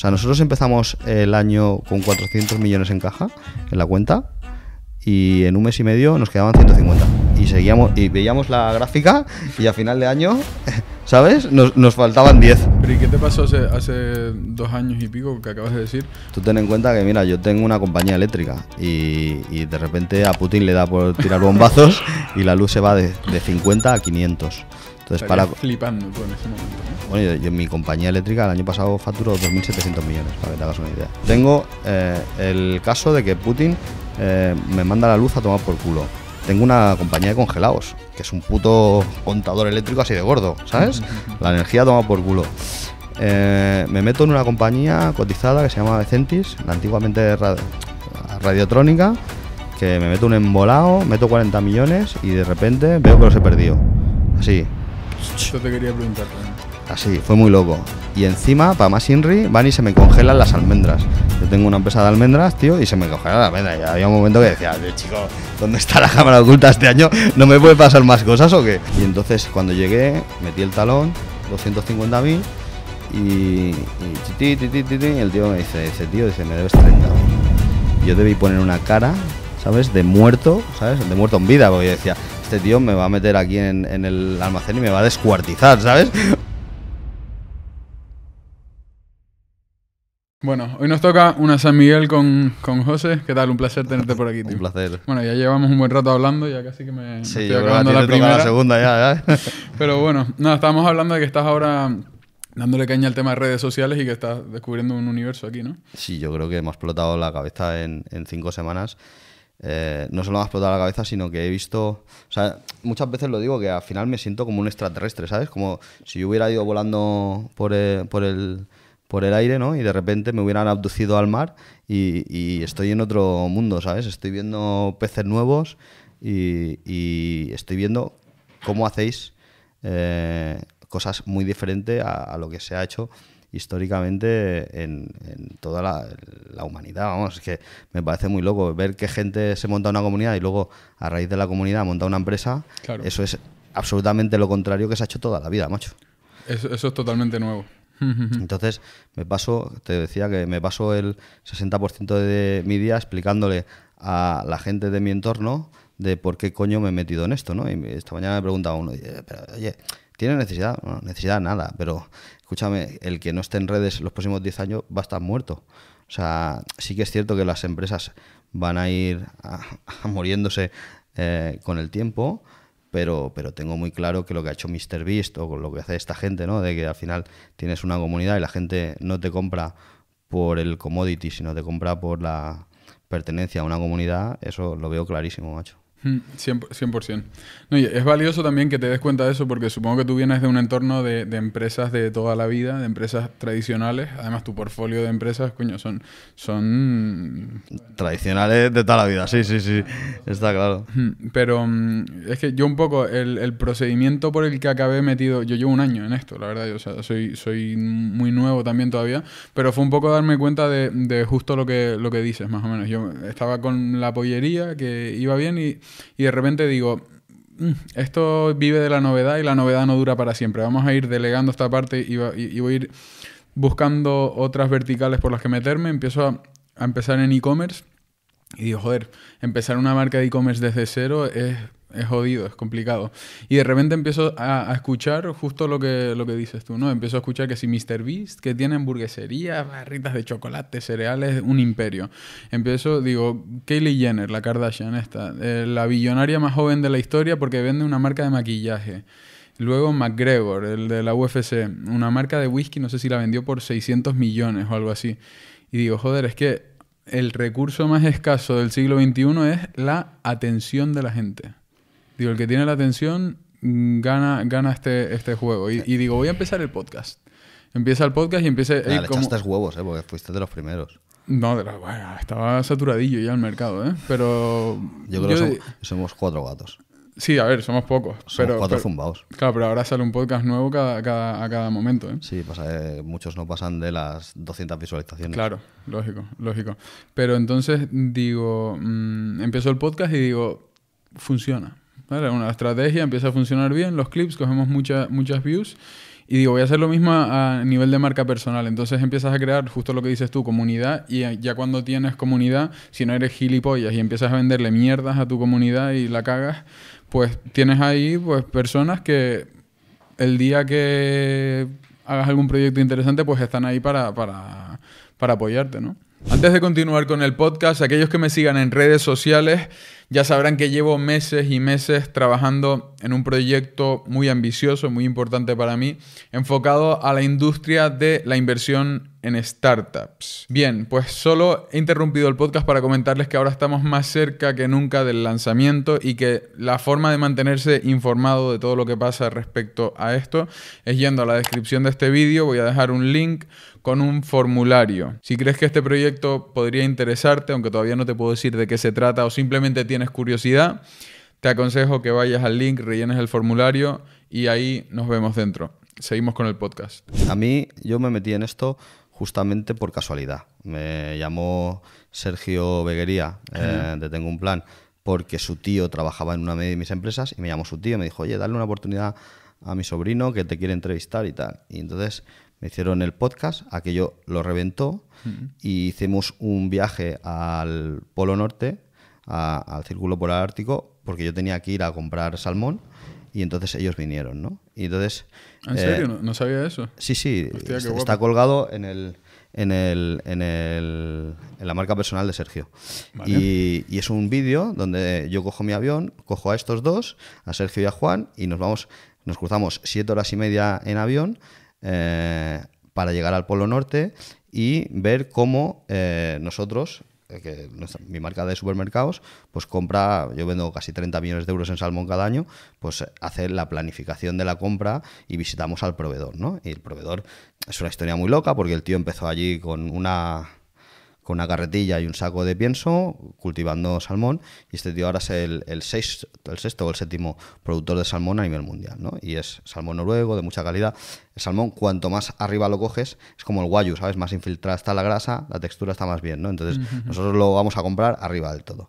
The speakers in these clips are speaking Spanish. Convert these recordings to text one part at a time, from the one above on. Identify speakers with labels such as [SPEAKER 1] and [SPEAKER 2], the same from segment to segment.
[SPEAKER 1] O sea, nosotros empezamos el año con 400 millones en caja, en la cuenta, y en un mes y medio nos quedaban 150. Y seguíamos y veíamos la gráfica y a final de año, ¿sabes? Nos, faltaban 10.
[SPEAKER 2] y qué te pasó hace, dos años y pico que acabas de decir?
[SPEAKER 1] Tú ten en cuenta que, mira, yo tengo una compañía eléctrica y, de repente a Putin le da por tirar bombazos y la luz se va de, de 50 a 500. Entonces, para...
[SPEAKER 2] flipando en ese momento.
[SPEAKER 1] Bueno, yo, en mi compañía eléctrica el año pasado facturó 2.700 millones, para que te hagas una idea. Tengo eh, el caso de que Putin eh, me manda la luz a tomar por culo. Tengo una compañía de congelados, que es un puto contador eléctrico así de gordo, ¿sabes? La energía toma por culo. Eh, me meto en una compañía cotizada que se llama la antiguamente Radiotrónica, que me meto un embolado, meto 40 millones y de repente veo que los he perdido. Así,
[SPEAKER 2] yo te quería preguntar
[SPEAKER 1] Así, fue muy loco. Y encima, para más Inri, van y se me congelan las almendras. Yo tengo una empresa de almendras, tío, y se me congelan las almendras. había un momento que decía, chico, ¿dónde está la cámara oculta este año? ¿No me puede pasar más cosas o qué? Y entonces, cuando llegué, metí el talón, 250.000, y, y, el tío me dice, dice, tío, dice, me debes 30. Yo debí poner una cara, ¿sabes? De muerto, ¿sabes? De muerto en vida, porque yo decía, este tío me va a meter aquí en, el almacén y me va a descuartizar, ¿sabes?
[SPEAKER 2] Bueno, hoy nos toca una San Miguel con, con, José. ¿Qué tal? Un placer tenerte por aquí, tío. Un placer. Bueno, ya llevamos un buen rato hablando, ya casi que me, estoy acabando la primera. La segunda ya, ¿eh? Pero bueno, nada, estábamos hablando de que estás ahora dándole caña al tema de redes sociales y que estás descubriendo un universo aquí, ¿no?
[SPEAKER 1] Sí, yo creo que hemos explotado la cabeza en, en cinco semanas. Eh, no solo me ha explotado la cabeza, sino que he visto, muchas veces lo digo, que al final me siento como un extraterrestre, ¿sabes? Como si yo hubiera ido volando por, el, eh, por el por el aire, ¿no? Y de repente me hubieran abducido al mar y, estoy en otro mundo, ¿sabes? Estoy viendo peces nuevos y, estoy viendo cómo hacéis eh, cosas muy diferentes a, a, lo que se ha hecho históricamente en, toda la, humanidad. Vamos, es que me parece muy loco ver que gente se monta una comunidad y luego a raíz de la comunidad monta una empresa. Eso es absolutamente lo contrario que se ha hecho toda la vida, macho.
[SPEAKER 2] Eso, eso es totalmente nuevo.
[SPEAKER 1] Entonces, me paso, te decía que me paso el 60% de mi día explicándole a la gente de mi entorno de por qué coño me he metido en esto, ¿no? Y esta mañana me preguntaba uno, oye, ¿tiene necesidad? No, necesidad nada, pero escúchame, el que no esté en redes los próximos 10 años va a estar muerto. O sea, sí que es cierto que las empresas van a ir a, muriéndose eh, con el tiempo, pero, pero tengo muy claro que lo que ha hecho Beast o lo que hace esta gente, ¿no? De que al final tienes una comunidad y la gente no te compra por el commodity, sino te compra por la pertenencia a una comunidad, eso lo
[SPEAKER 2] veo clarísimo, macho. 100%. Mm, 100%. No, es valioso también que te des cuenta de eso porque supongo que tú vienes de un entorno de, empresas de toda la vida, de empresas tradicionales. Además, tu portfolio de empresas, son... son... Mm, tradicionales de toda la vida, sí, sí, sí. Está claro. Mm, pero es que yo un poco, el, procedimiento por el que acabé metido, yo llevo un año en esto, la verdad, yo, soy, soy muy nuevo también todavía, pero fue un poco darme cuenta de, justo lo que, lo que dices, más o menos. Yo estaba con la pollería que iba bien y y de repente digo, mm, esto vive de la novedad y la novedad no dura para siempre. Vamos a ir delegando esta parte y, voy a ir buscando otras verticales por las que meterme. Empiezo a, a empezar en e-commerce y digo, joder, empezar una marca de e-commerce desde cero es es jodido, es complicado. Y de repente empiezo a, escuchar justo lo que, lo que dices tú, ¿no? Empiezo a escuchar que si Mr. Beast, que tiene hamburguesería, barritas de chocolate, cereales, un imperio. Empiezo, digo, Kylie Jenner, la Kardashian esta, eh, la billonaria más joven de la historia porque vende una marca de maquillaje. Luego McGregor, el de la UFC, una marca de whisky, no sé si la vendió por 600 millones o algo así. Y digo, joder, es que el recurso más escaso del siglo XXI es la atención de la gente. Digo, el que tiene la atención gana, gana este, este juego. Y, digo, voy a empezar el podcast. Empieza el podcast y empieza... huevos, ¿eh? Porque fuiste de los primeros. No, estaba saturadillo ya el mercado, ¿eh? Pero... Yo creo que
[SPEAKER 1] somos, cuatro gatos.
[SPEAKER 2] Sí, a ver, somos pocos. cuatro pero, Claro, pero ahora sale un podcast nuevo a cada momento, ¿eh? Sí, eh, muchos no pasan de las 200 visualizaciones. Claro, lógico, lógico. Pero entonces digo, empezó mm, empiezo el podcast y digo, funciona. ¿vale? Una estrategia, empieza a funcionar bien, los clips, cogemos muchas muchas views. Y digo, voy a hacer lo mismo a nivel de marca personal. Entonces empiezas a crear justo lo que dices tú, comunidad. Y ya cuando tienes comunidad, si no eres gilipollas y empiezas a venderle mierdas a tu comunidad y la cagas, pues tienes ahí pues personas que el día que hagas algún proyecto interesante, pues están ahí para, para, para apoyarte, ¿no? Antes de continuar con el podcast, aquellos que me sigan en redes sociales ya sabrán que llevo meses y meses trabajando en un proyecto muy ambicioso, muy importante para mí, enfocado a la industria de la inversión en startups. Bien, pues solo he interrumpido el podcast para comentarles que ahora estamos más cerca que nunca del lanzamiento y que la forma de mantenerse informado de todo lo que pasa respecto a esto es yendo a la descripción de este vídeo, voy a dejar un link con un formulario. Si crees que este proyecto podría interesarte, aunque todavía no te puedo decir de qué se trata o simplemente tienes curiosidad, te aconsejo que vayas al link, rellenes el formulario y ahí nos vemos dentro. Seguimos con el podcast.
[SPEAKER 1] A mí yo me metí en esto justamente por casualidad. Me llamó Sergio Beguería eh, de Tengo un Plan porque su tío trabajaba en una de mis empresas y me llamó su tío y me dijo, oye, dale una oportunidad a mi sobrino que te quiere entrevistar y tal. Y entonces me hicieron el podcast, aquello lo reventó y hicimos un viaje al Polo Norte, al Círculo Polar Ártico, porque yo tenía que ir a comprar salmón y entonces ellos vinieron, ¿no? Y entonces... ¿En serio? Eh, no, sabía eso. Sí, sí, está, colgado en el... En, el, en, el, en la marca personal de Sergio. Y, es un vídeo donde yo cojo mi avión, cojo a estos dos, a Sergio y a Juan, y nos vamos nos cruzamos siete horas y media en avión eh, para llegar al Polo Norte y ver cómo eh, nosotros, eh, que mi marca de supermercados, pues compra, yo vendo casi 30 millones de euros en salmón cada año, pues hacer la planificación de la compra y visitamos al proveedor, ¿no? Y el proveedor es una historia muy loca porque el tío empezó allí con una con una carretilla y un saco de pienso cultivando salmón y este tío ahora es el, sexto o el séptimo productor de salmón a nivel mundial, ¿no? Y es salmón noruego de mucha calidad. El salmón, cuanto más arriba lo coges, es como el guayu, ¿sabes? Más infiltrada está la grasa, la textura está más bien, ¿no? Entonces nosotros lo vamos a comprar arriba del todo.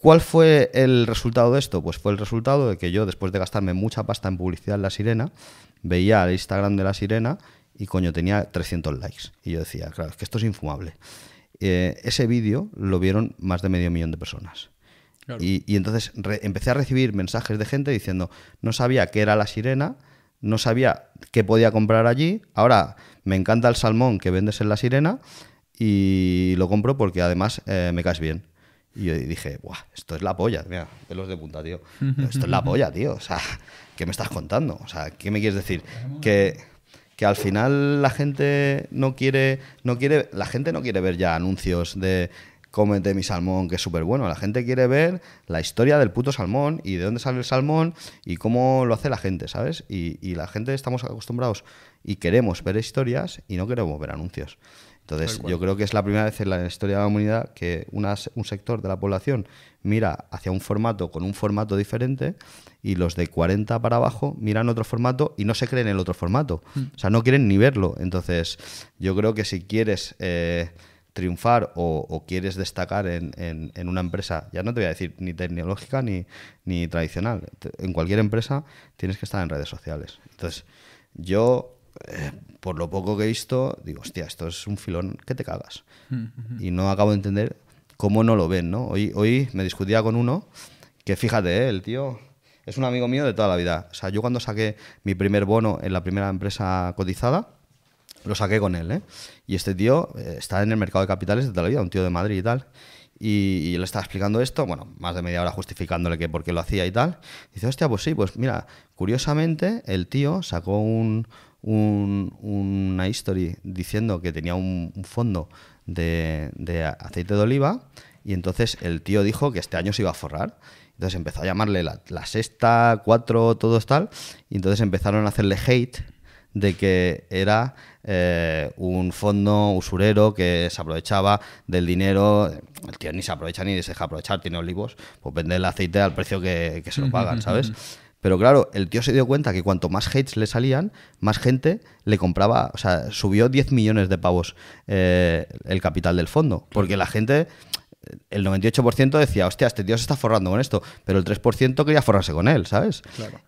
[SPEAKER 1] ¿Cuál fue el resultado de esto? Pues fue el resultado de que yo, después de gastarme mucha pasta en publicidad en La Sirena, veía el Instagram de La Sirena y coño, tenía 300 likes. Y yo decía, claro, es que esto es infumable. Eh, ese vídeo lo vieron más de medio millón de personas. Y, entonces empecé a recibir mensajes de gente diciendo, no sabía qué era la sirena, no sabía qué podía comprar allí, ahora me encanta el salmón que vendes en la sirena y lo compro porque además eh, me caes bien. Y yo dije, Buah, esto es la polla, mira, pelos de punta, tío. Esto es la polla, tío. O sea, ¿qué me estás contando? O sea, ¿qué me quieres decir? Que que al final la gente no quiere, no quiere, la gente no quiere ver ya anuncios de cómete mi salmón, que es súper bueno. La gente quiere ver la historia del puto salmón y de dónde sale el salmón y cómo lo hace la gente, ¿sabes? Y, y la gente estamos acostumbrados y queremos ver historias y no queremos ver anuncios. Entonces, yo creo que es la primera vez en la historia de la humanidad que un sector de la población mira hacia un formato con un formato diferente y los de 40 para abajo miran otro formato y no se creen en el otro formato. Mm. O sea, no quieren ni verlo. Entonces, yo creo que si quieres eh, triunfar o, quieres destacar en, una empresa, ya no te voy a decir ni tecnológica ni, ni tradicional, en cualquier empresa tienes que estar en redes sociales. Entonces, yo eh, por lo poco que he visto, digo, hostia, esto es un filón que te cagas. Mm, y no acabo de entender cómo no lo ven, ¿no? Hoy, hoy me discutía con uno que, fíjate, eh, el tío es un amigo mío de toda la vida. O sea, yo cuando saqué mi primer bono en la primera empresa cotizada, lo saqué con él, ¿eh? Y este tío eh, está en el mercado de capitales de toda la vida, un tío de Madrid y tal. Y, él le estaba explicando esto, bueno, más de media hora justificándole que por qué lo hacía y tal. dice, hostia, pues sí, pues mira, curiosamente el tío sacó un, un, una history diciendo que tenía un, fondo de, aceite de oliva y entonces el tío dijo que este año se iba a forrar. Entonces empezó a llamarle la, sexta, cuatro, todo tal. Y entonces empezaron a hacerle hate de que era eh, un fondo usurero que se aprovechaba del dinero. El tío ni se aprovecha ni se deja aprovechar, tiene olivos, pues vende el aceite al precio que, que se lo pagan, ¿sabes? Pero claro, el tío se dio cuenta que cuanto más hates le salían, más gente le compraba, o sea, subió 10 millones de pavos eh, el capital del fondo, porque la gente, eh, el 98% decía, hostia, este tío se está forrando con esto, pero el 3% quería forrarse con él, ¿sabes?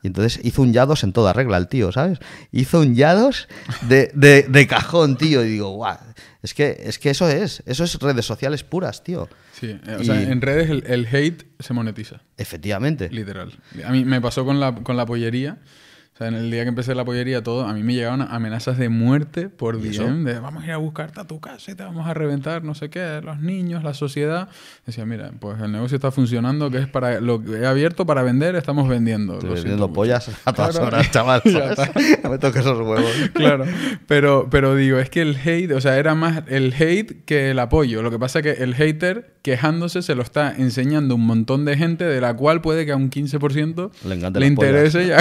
[SPEAKER 1] Y entonces hizo un yados en toda regla el tío, ¿sabes? Hizo un yados de, de cajón, tío, y digo, guau. Es que, es que eso es, eso es redes sociales puras, tío.
[SPEAKER 2] Sí, eh, o sea, en redes el, hate se monetiza. Efectivamente. Literal. A mí me pasó con la, con la pollería en el día que empecé la pollería, todo, a mí me llegaban amenazas de muerte por Dios. de vamos a ir a buscarte a tu casa y te vamos a reventar, no sé qué, los niños, la sociedad. Decía, mira, pues el negocio está funcionando, que es para lo que he abierto para vender, estamos vendiendo. Estoy vendiendo pollas a todas claro, horas, chaval. me toques esos huevos. claro, pero, pero digo, es que el hate, o sea, era más el hate que el apoyo. Lo que pasa es que el hater quejándose se lo está enseñando un montón de gente de la cual puede que a un 15% le, interese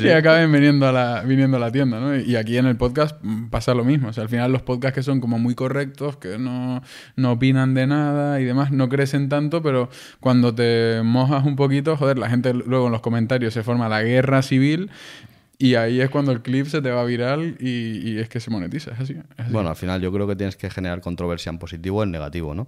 [SPEAKER 2] y, acaben viniendo a la, viniendo la tienda. ¿no? Y aquí en el podcast pasa lo mismo. O sea, al final los podcasts que son como muy correctos, que no, no opinan de nada y demás, no crecen tanto, pero cuando te mojas un poquito, joder, la gente luego en los comentarios se forma la guerra civil y ahí es cuando el clip se te va viral y, es que se monetiza, es así,
[SPEAKER 1] Bueno, al final yo creo que tienes que generar controversia en positivo o en negativo, ¿no?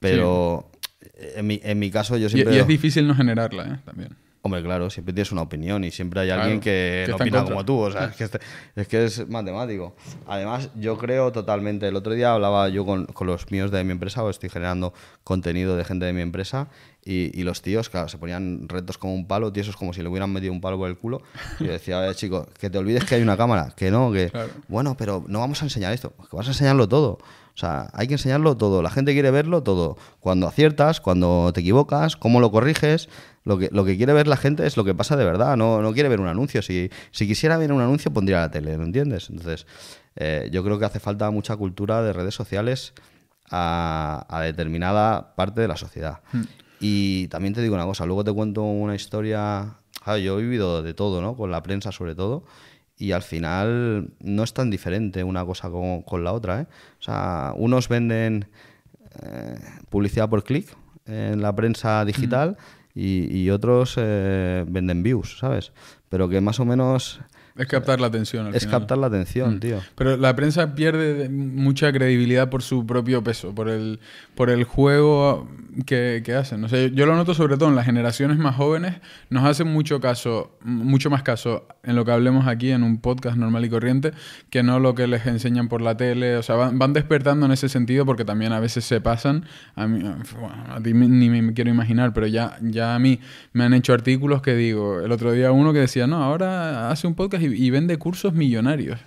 [SPEAKER 1] Pero eh, en, mi, en mi caso yo siempre... Y, es
[SPEAKER 2] difícil no generarla, ¿eh? También.
[SPEAKER 1] Hombre, claro, siempre tienes una opinión y siempre hay alguien que, no opina como tú. O sea, este, es que, es matemático. Además, yo creo totalmente. El otro día hablaba yo con, los míos de mi empresa, o estoy generando contenido de gente de mi empresa, y, los tíos, claro, se ponían retos como un palo, es como si le hubieran metido un palo por el culo. Y yo decía, a ver, chicos, que te olvides que hay una cámara, que no, que. Bueno, pero no vamos a enseñar esto, pues que vas a enseñarlo todo. O sea, hay que enseñarlo todo. La gente quiere verlo todo. Cuando aciertas, cuando te equivocas, cómo lo corriges. Lo que, lo que quiere ver la gente es lo que pasa de verdad. No, no quiere ver un anuncio. Si, si quisiera ver un anuncio, pondría la tele, ¿no entiendes? Entonces, eh, yo creo que hace falta mucha cultura de redes sociales a, determinada parte de la sociedad. Hmm. Y también te digo una cosa, luego te cuento una historia. yo he vivido de todo, ¿no? Con la prensa sobre todo y al final no es tan diferente una cosa con, con la otra. ¿eh? O sea, unos venden eh, publicidad por clic en la prensa mm. digital y, otros eh, venden views, ¿sabes? Pero que más o menos...
[SPEAKER 2] Es captar la atención. Al es captar la atención, mm. tío. Pero la prensa pierde mucha credibilidad por su propio peso, por el, por el juego que, que hacen. no sé yo lo noto sobre todo en las generaciones más jóvenes, nos hacen mucho caso, mucho más caso en lo que hablemos aquí en un podcast normal y corriente, que no lo que les enseñan por la tele. O sea, van, despertando en ese sentido porque también a veces se pasan. A mí, ti ni me quiero imaginar, pero ya, ya a mí me han hecho artículos que digo, el otro día uno que decía, no, ahora hace un podcast y, vende cursos millonarios.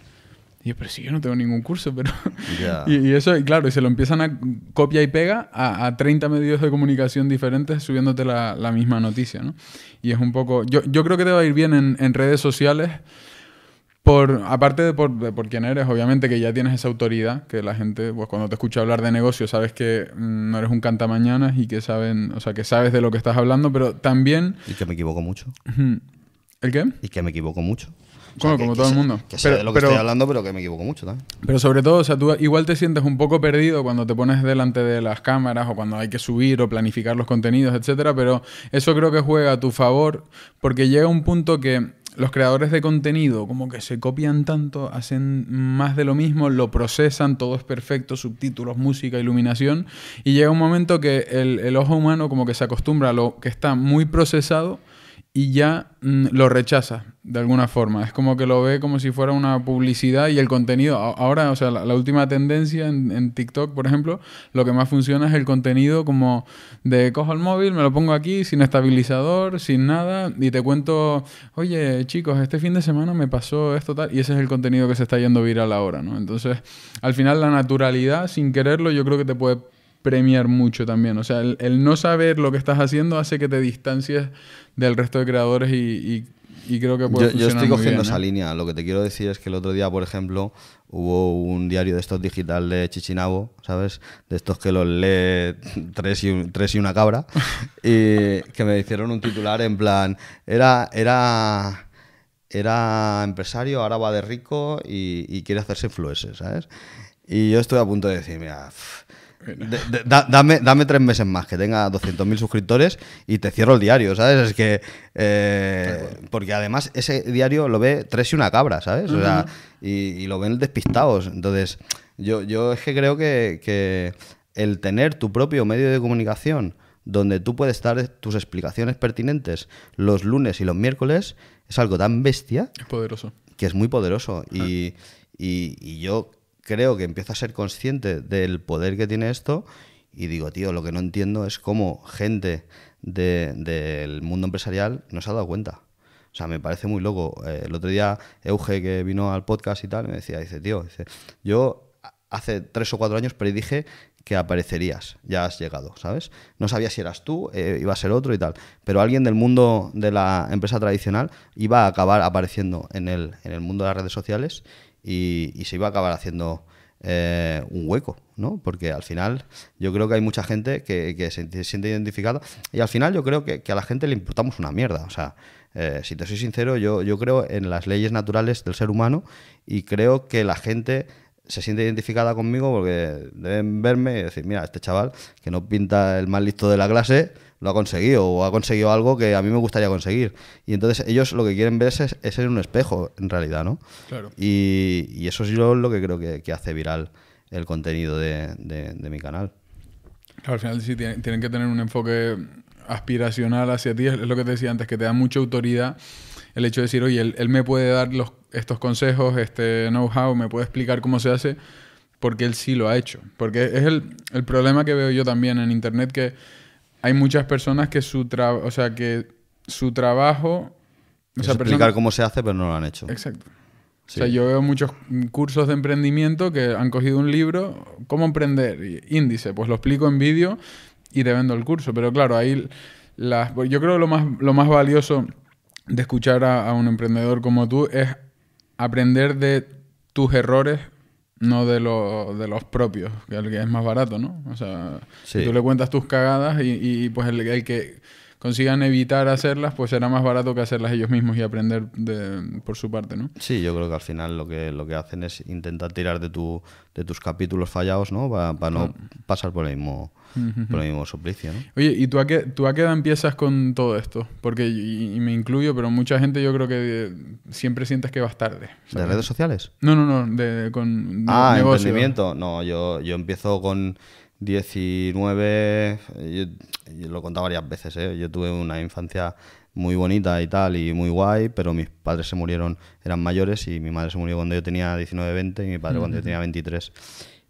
[SPEAKER 2] Y yo, pero si yo no tengo ningún curso, pero... Y, eso, claro, y se lo empiezan a copia y pega a, 30 medios de comunicación diferentes subiéndote la, misma noticia, ¿no? Y es un poco... Yo, creo que te va a ir bien en, redes sociales, por, aparte de por, quién eres, obviamente que ya tienes esa autoridad, que la gente, pues cuando te escucha hablar de negocio, sabes que mm, no eres un cantamañanas y que saben, o sea, que sabes de lo que estás hablando, pero también... Y que me equivoco mucho. ¿El qué? Y que me equivoco mucho. Como, todo el mundo. Que de lo que estoy hablando,
[SPEAKER 1] pero que me equivoco mucho
[SPEAKER 2] Pero sobre todo, igual te sientes un poco perdido cuando te pones delante de las cámaras o cuando hay que subir o planificar los contenidos, etcétera, pero eso creo que juega a tu favor porque llega un punto que los creadores de contenido como que se copian tanto, hacen más de lo mismo, lo procesan, todo es perfecto, subtítulos, música, iluminación, y llega un momento que el, el ojo humano como que se acostumbra a lo que está muy procesado y ya mm, lo rechaza de alguna forma. Es como que lo ve como si fuera una publicidad y el contenido. Ahora, o sea, la, última tendencia en, en, TikTok, por ejemplo, lo que más funciona es el contenido como de cojo el móvil, me lo pongo aquí, sin estabilizador, sin nada, y te cuento, oye, chicos, este fin de semana me pasó esto tal, y ese es el contenido que se está yendo viral ahora, ¿no? Entonces, al final, la naturalidad, sin quererlo, yo creo que te puede premiar mucho también. O sea, el, no saber lo que estás haciendo hace que te distancies del resto de creadores y, creo que puede yo, Yo estoy cogiendo esa ¿eh?
[SPEAKER 1] línea. Lo que te quiero decir es que el otro día, por ejemplo, hubo un diario de estos digital de Chichinabo, ¿sabes? De estos que los lee tres y, tres y una cabra, y que me hicieron un titular en plan, era... era era empresario, ahora va de rico y, quiere hacerse influencer, ¿sabes? Y yo estoy a punto de decir, mira, dame, tres meses más, que tenga 200.000 suscriptores y te cierro el diario, ¿sabes? Es que. Eh, porque además ese diario lo ve tres y una cabra, ¿sabes? y, lo ven despistados. Entonces, yo, yo es que creo que, el tener tu propio medio de comunicación donde tú puedes dar tus explicaciones pertinentes los lunes y los miércoles es algo tan bestia. Es poderoso. Que es muy poderoso. Ah. y, y, yo creo que empiezo a ser consciente del poder que tiene esto y digo, tío, lo que no entiendo es cómo gente del mundo empresarial no se ha dado cuenta. O sea, me parece muy loco. Eh, el otro día Euge, que vino al podcast y tal, me decía, dice, tío, dice, yo hace tres o cuatro años predije que aparecerías, ya has llegado, ¿sabes? No sabía si eras tú, eh, iba a ser otro y tal, pero alguien del mundo de la empresa tradicional iba a acabar apareciendo en el, en el mundo de las redes sociales y, se iba a acabar haciendo eh, un hueco, ¿no? Porque al final yo creo que hay mucha gente que, se, siente identificada y al final yo creo que, a la gente le importamos una mierda. O sea, eh, si te soy sincero, yo, yo creo en las leyes naturales del ser humano y creo que la gente se siente identificada conmigo porque deben verme y decir, mira, este chaval que no pinta el más listo de la clase, lo ha conseguido o ha conseguido algo que a mí me gustaría conseguir. Y entonces ellos lo que quieren ver es, ser un espejo, en realidad, ¿no? Claro. Y, eso es yo lo que creo que, hace viral el contenido de, mi canal.
[SPEAKER 2] Claro, al final sí tienen, que tener un enfoque aspiracional hacia ti, es lo que te decía antes, que te da mucha autoridad el hecho de decir, oye, él, me puede dar los, estos consejos, este know-how, me puede explicar cómo se hace, porque él sí lo ha hecho. Porque es el, el problema que veo yo también en Internet, que hay muchas personas que su trabajo, o sea, que su trabajo... O sea, explicar
[SPEAKER 1] cómo se hace, pero no lo han
[SPEAKER 2] hecho. Exacto. O sea, yo veo muchos cursos de emprendimiento que han cogido un libro, ¿cómo emprender? Índice, pues lo explico en vídeo y te vendo el curso. Pero claro, ahí las, yo creo que lo más, lo más valioso de escuchar a un emprendedor como tú es aprender de tus errores no de, lo, de los propios, que el que es más barato, ¿no? O sea, si tú le cuentas tus cagadas y, y pues el, que consigan evitar hacerlas, pues será más barato que hacerlas ellos mismos y aprender de, por su parte, ¿no? Sí, yo creo que al final lo que, lo que hacen es intentar tirar de, tu, de tus capítulos
[SPEAKER 1] fallados, ¿no? Para no pasar por el mismo por el mismo suplicio.
[SPEAKER 2] Oye, ¿y tú a, qué, tú a qué edad empiezas con todo esto? Porque, y, me incluyo, pero mucha gente yo creo que eh, siempre sientes que vas tarde. ¿De redes sociales? No, no, no, de, con ah, negocio. emprendimiento.
[SPEAKER 1] No, yo, yo empiezo con 19, yo, lo he contado varias veces, ¿eh? yo tuve una infancia muy bonita y tal, y muy guay, pero mis padres se murieron, eran mayores, y mi madre se murió cuando yo tenía 19, 20, y mi padre cuando yo tenía 23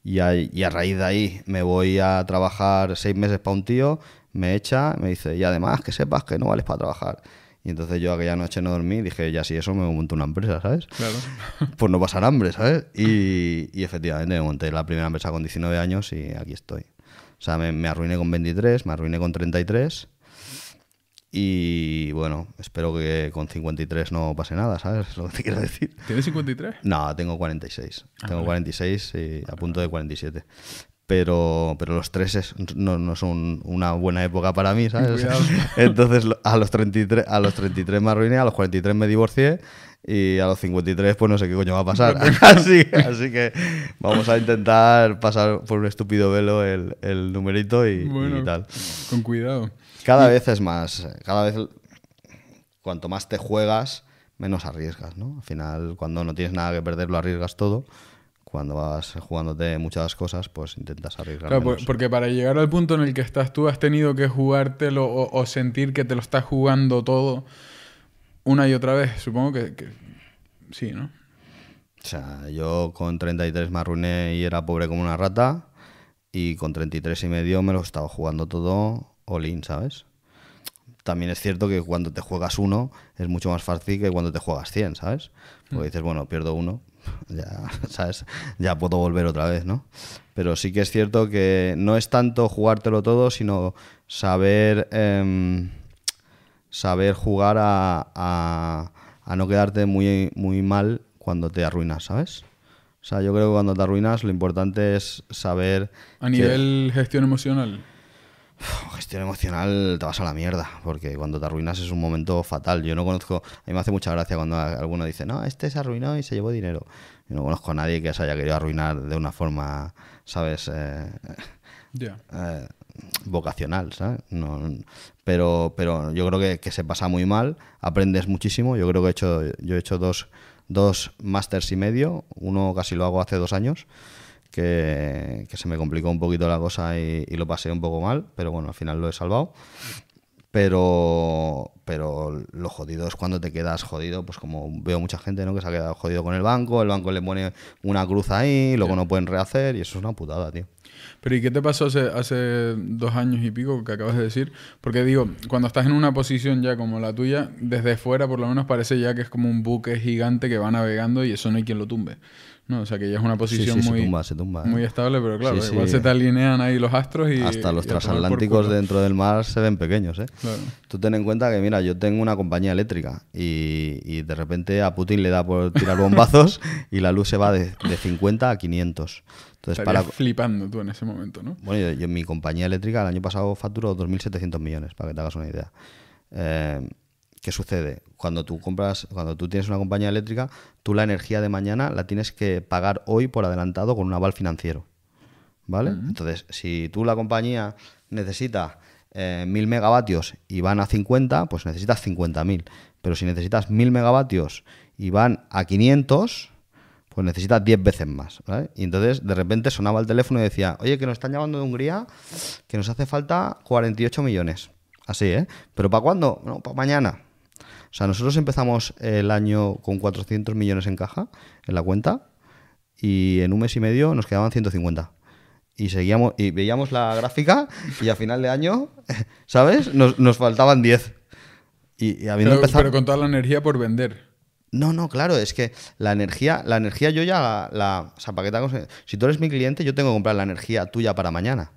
[SPEAKER 1] y a, raíz de ahí me voy a trabajar seis meses para un tío, me echa, me dice, y además que sepas que no vales para trabajar. Y entonces yo aquella noche no dormí dije, ya si eso me monto una empresa, ¿sabes? Claro. pues no pasar hambre, ¿sabes? Y, y, efectivamente me monté la primera empresa con 19 años y aquí estoy. O sea, me, me arruiné con 23, me arruiné con 33 y bueno, espero que con 53 no pase nada, ¿sabes? Es lo que te quiero decir. ¿Tienes 53? No, tengo 46. Ah, tengo 46 y a punto de 47. Pero, los 3 no, son una buena época para mí, ¿sabes? Entonces a los, 33, a los 33 me arruiné, a los 43 me divorcié y a los 53 pues no sé qué coño va a pasar. así, que vamos a intentar pasar por un estúpido velo el, numerito y, bueno, y tal.
[SPEAKER 2] Con cuidado. Cada vez
[SPEAKER 1] es más, cada vez cuanto más te juegas, menos arriesgas, ¿no? Al final, cuando no tienes nada que perder, lo arriesgas todo. Cuando vas jugándote muchas cosas, pues intentas arriesgar. Claro,
[SPEAKER 2] porque para llegar al punto en el que estás tú, has tenido que jugártelo o, sentir que te lo estás jugando todo una y otra vez. Supongo que, que... sí, ¿no?
[SPEAKER 1] O sea, yo con 33 me arruiné y era pobre como una rata. Y con 33 y medio me lo estaba jugando todo all-in, ¿sabes? También es cierto que cuando te juegas uno es mucho más fácil que cuando te juegas 100, ¿sabes? Porque mm. dices, bueno, pierdo uno, ya, ¿sabes? ya puedo volver otra vez, ¿no? Pero sí que es cierto que no es tanto jugártelo todo, sino saber, em, saber jugar a, no quedarte muy, muy mal cuando te arruinas, ¿sabes? O sea, yo creo que cuando te arruinas lo importante es saber... A nivel
[SPEAKER 2] gestión emocional
[SPEAKER 1] gestión emocional te vas a la mierda, porque cuando te arruinas es un momento fatal. Yo no conozco, a mí me hace mucha gracia cuando alguno dice, no, este se arruinó y se llevó dinero. Yo no conozco a nadie que se haya querido arruinar de una forma, ¿sabes? Eh, eh, vocacional, ¿sabes? No, pero, pero yo creo que, se pasa muy mal, aprendes muchísimo. Yo creo que he hecho, yo he hecho dos, dos másters y medio, uno casi lo hago hace dos años que, se me complicó un poquito la cosa y, lo pasé un poco mal, pero bueno, al final lo he salvado. Pero, pero lo jodido es cuando te quedas jodido, pues como veo mucha gente ¿no? que se ha quedado jodido con el banco, el banco le pone una cruz ahí, luego no pueden rehacer y eso es una putada,
[SPEAKER 2] tío. Pero ¿y qué te pasó hace, dos años y pico que acabas de decir? Porque digo, cuando estás en una posición ya como la tuya, desde fuera por lo menos parece ya que es como un buque gigante que va navegando y eso no hay quien lo tumbe. No, o sea que ya es una posición muy, ¿eh? muy estable, pero claro, igual se te alinean ahí los astros y... Hasta los transatlánticos
[SPEAKER 1] dentro del mar se ven pequeños, ¿eh? Tú ten en cuenta que, mira, yo tengo una compañía eléctrica y, de repente a Putin le da por tirar bombazos y la luz se va de, de 50 a 500. Entonces,
[SPEAKER 2] flipando tú en ese momento, ¿no?
[SPEAKER 1] Bueno, yo, en mi compañía eléctrica el año pasado facturó 2.700 millones, para que te hagas una idea. Eh, ¿Qué sucede? Cuando tú compras, cuando tú tienes una compañía eléctrica, tú la energía de mañana la tienes que pagar hoy por adelantado con un aval financiero. ¿Vale? Entonces, si tú la compañía necesita 1000 eh, megavatios y van a 50, pues necesitas 50.000. Pero si necesitas 1000 megavatios y van a 500, pues necesita 10 veces más. Y entonces de repente sonaba el teléfono y decía, oye, que nos están llamando de Hungría, que nos hace falta 48 millones. Así, ¿eh? ¿Pero para cuándo? No, para mañana. O sea, nosotros empezamos el año con 400 millones en caja, en la cuenta, y en un mes y medio nos quedaban 150 y seguíamos y veíamos la gráfica y a final de año, ¿sabes? Nos, faltaban 10. Y, empezado... pero con
[SPEAKER 2] toda la energía por vender. No, no, claro,
[SPEAKER 1] es que la energía, la energía yo ya la, o sea, ¿para qué Si tú eres mi cliente, yo tengo que comprar la energía tuya para mañana.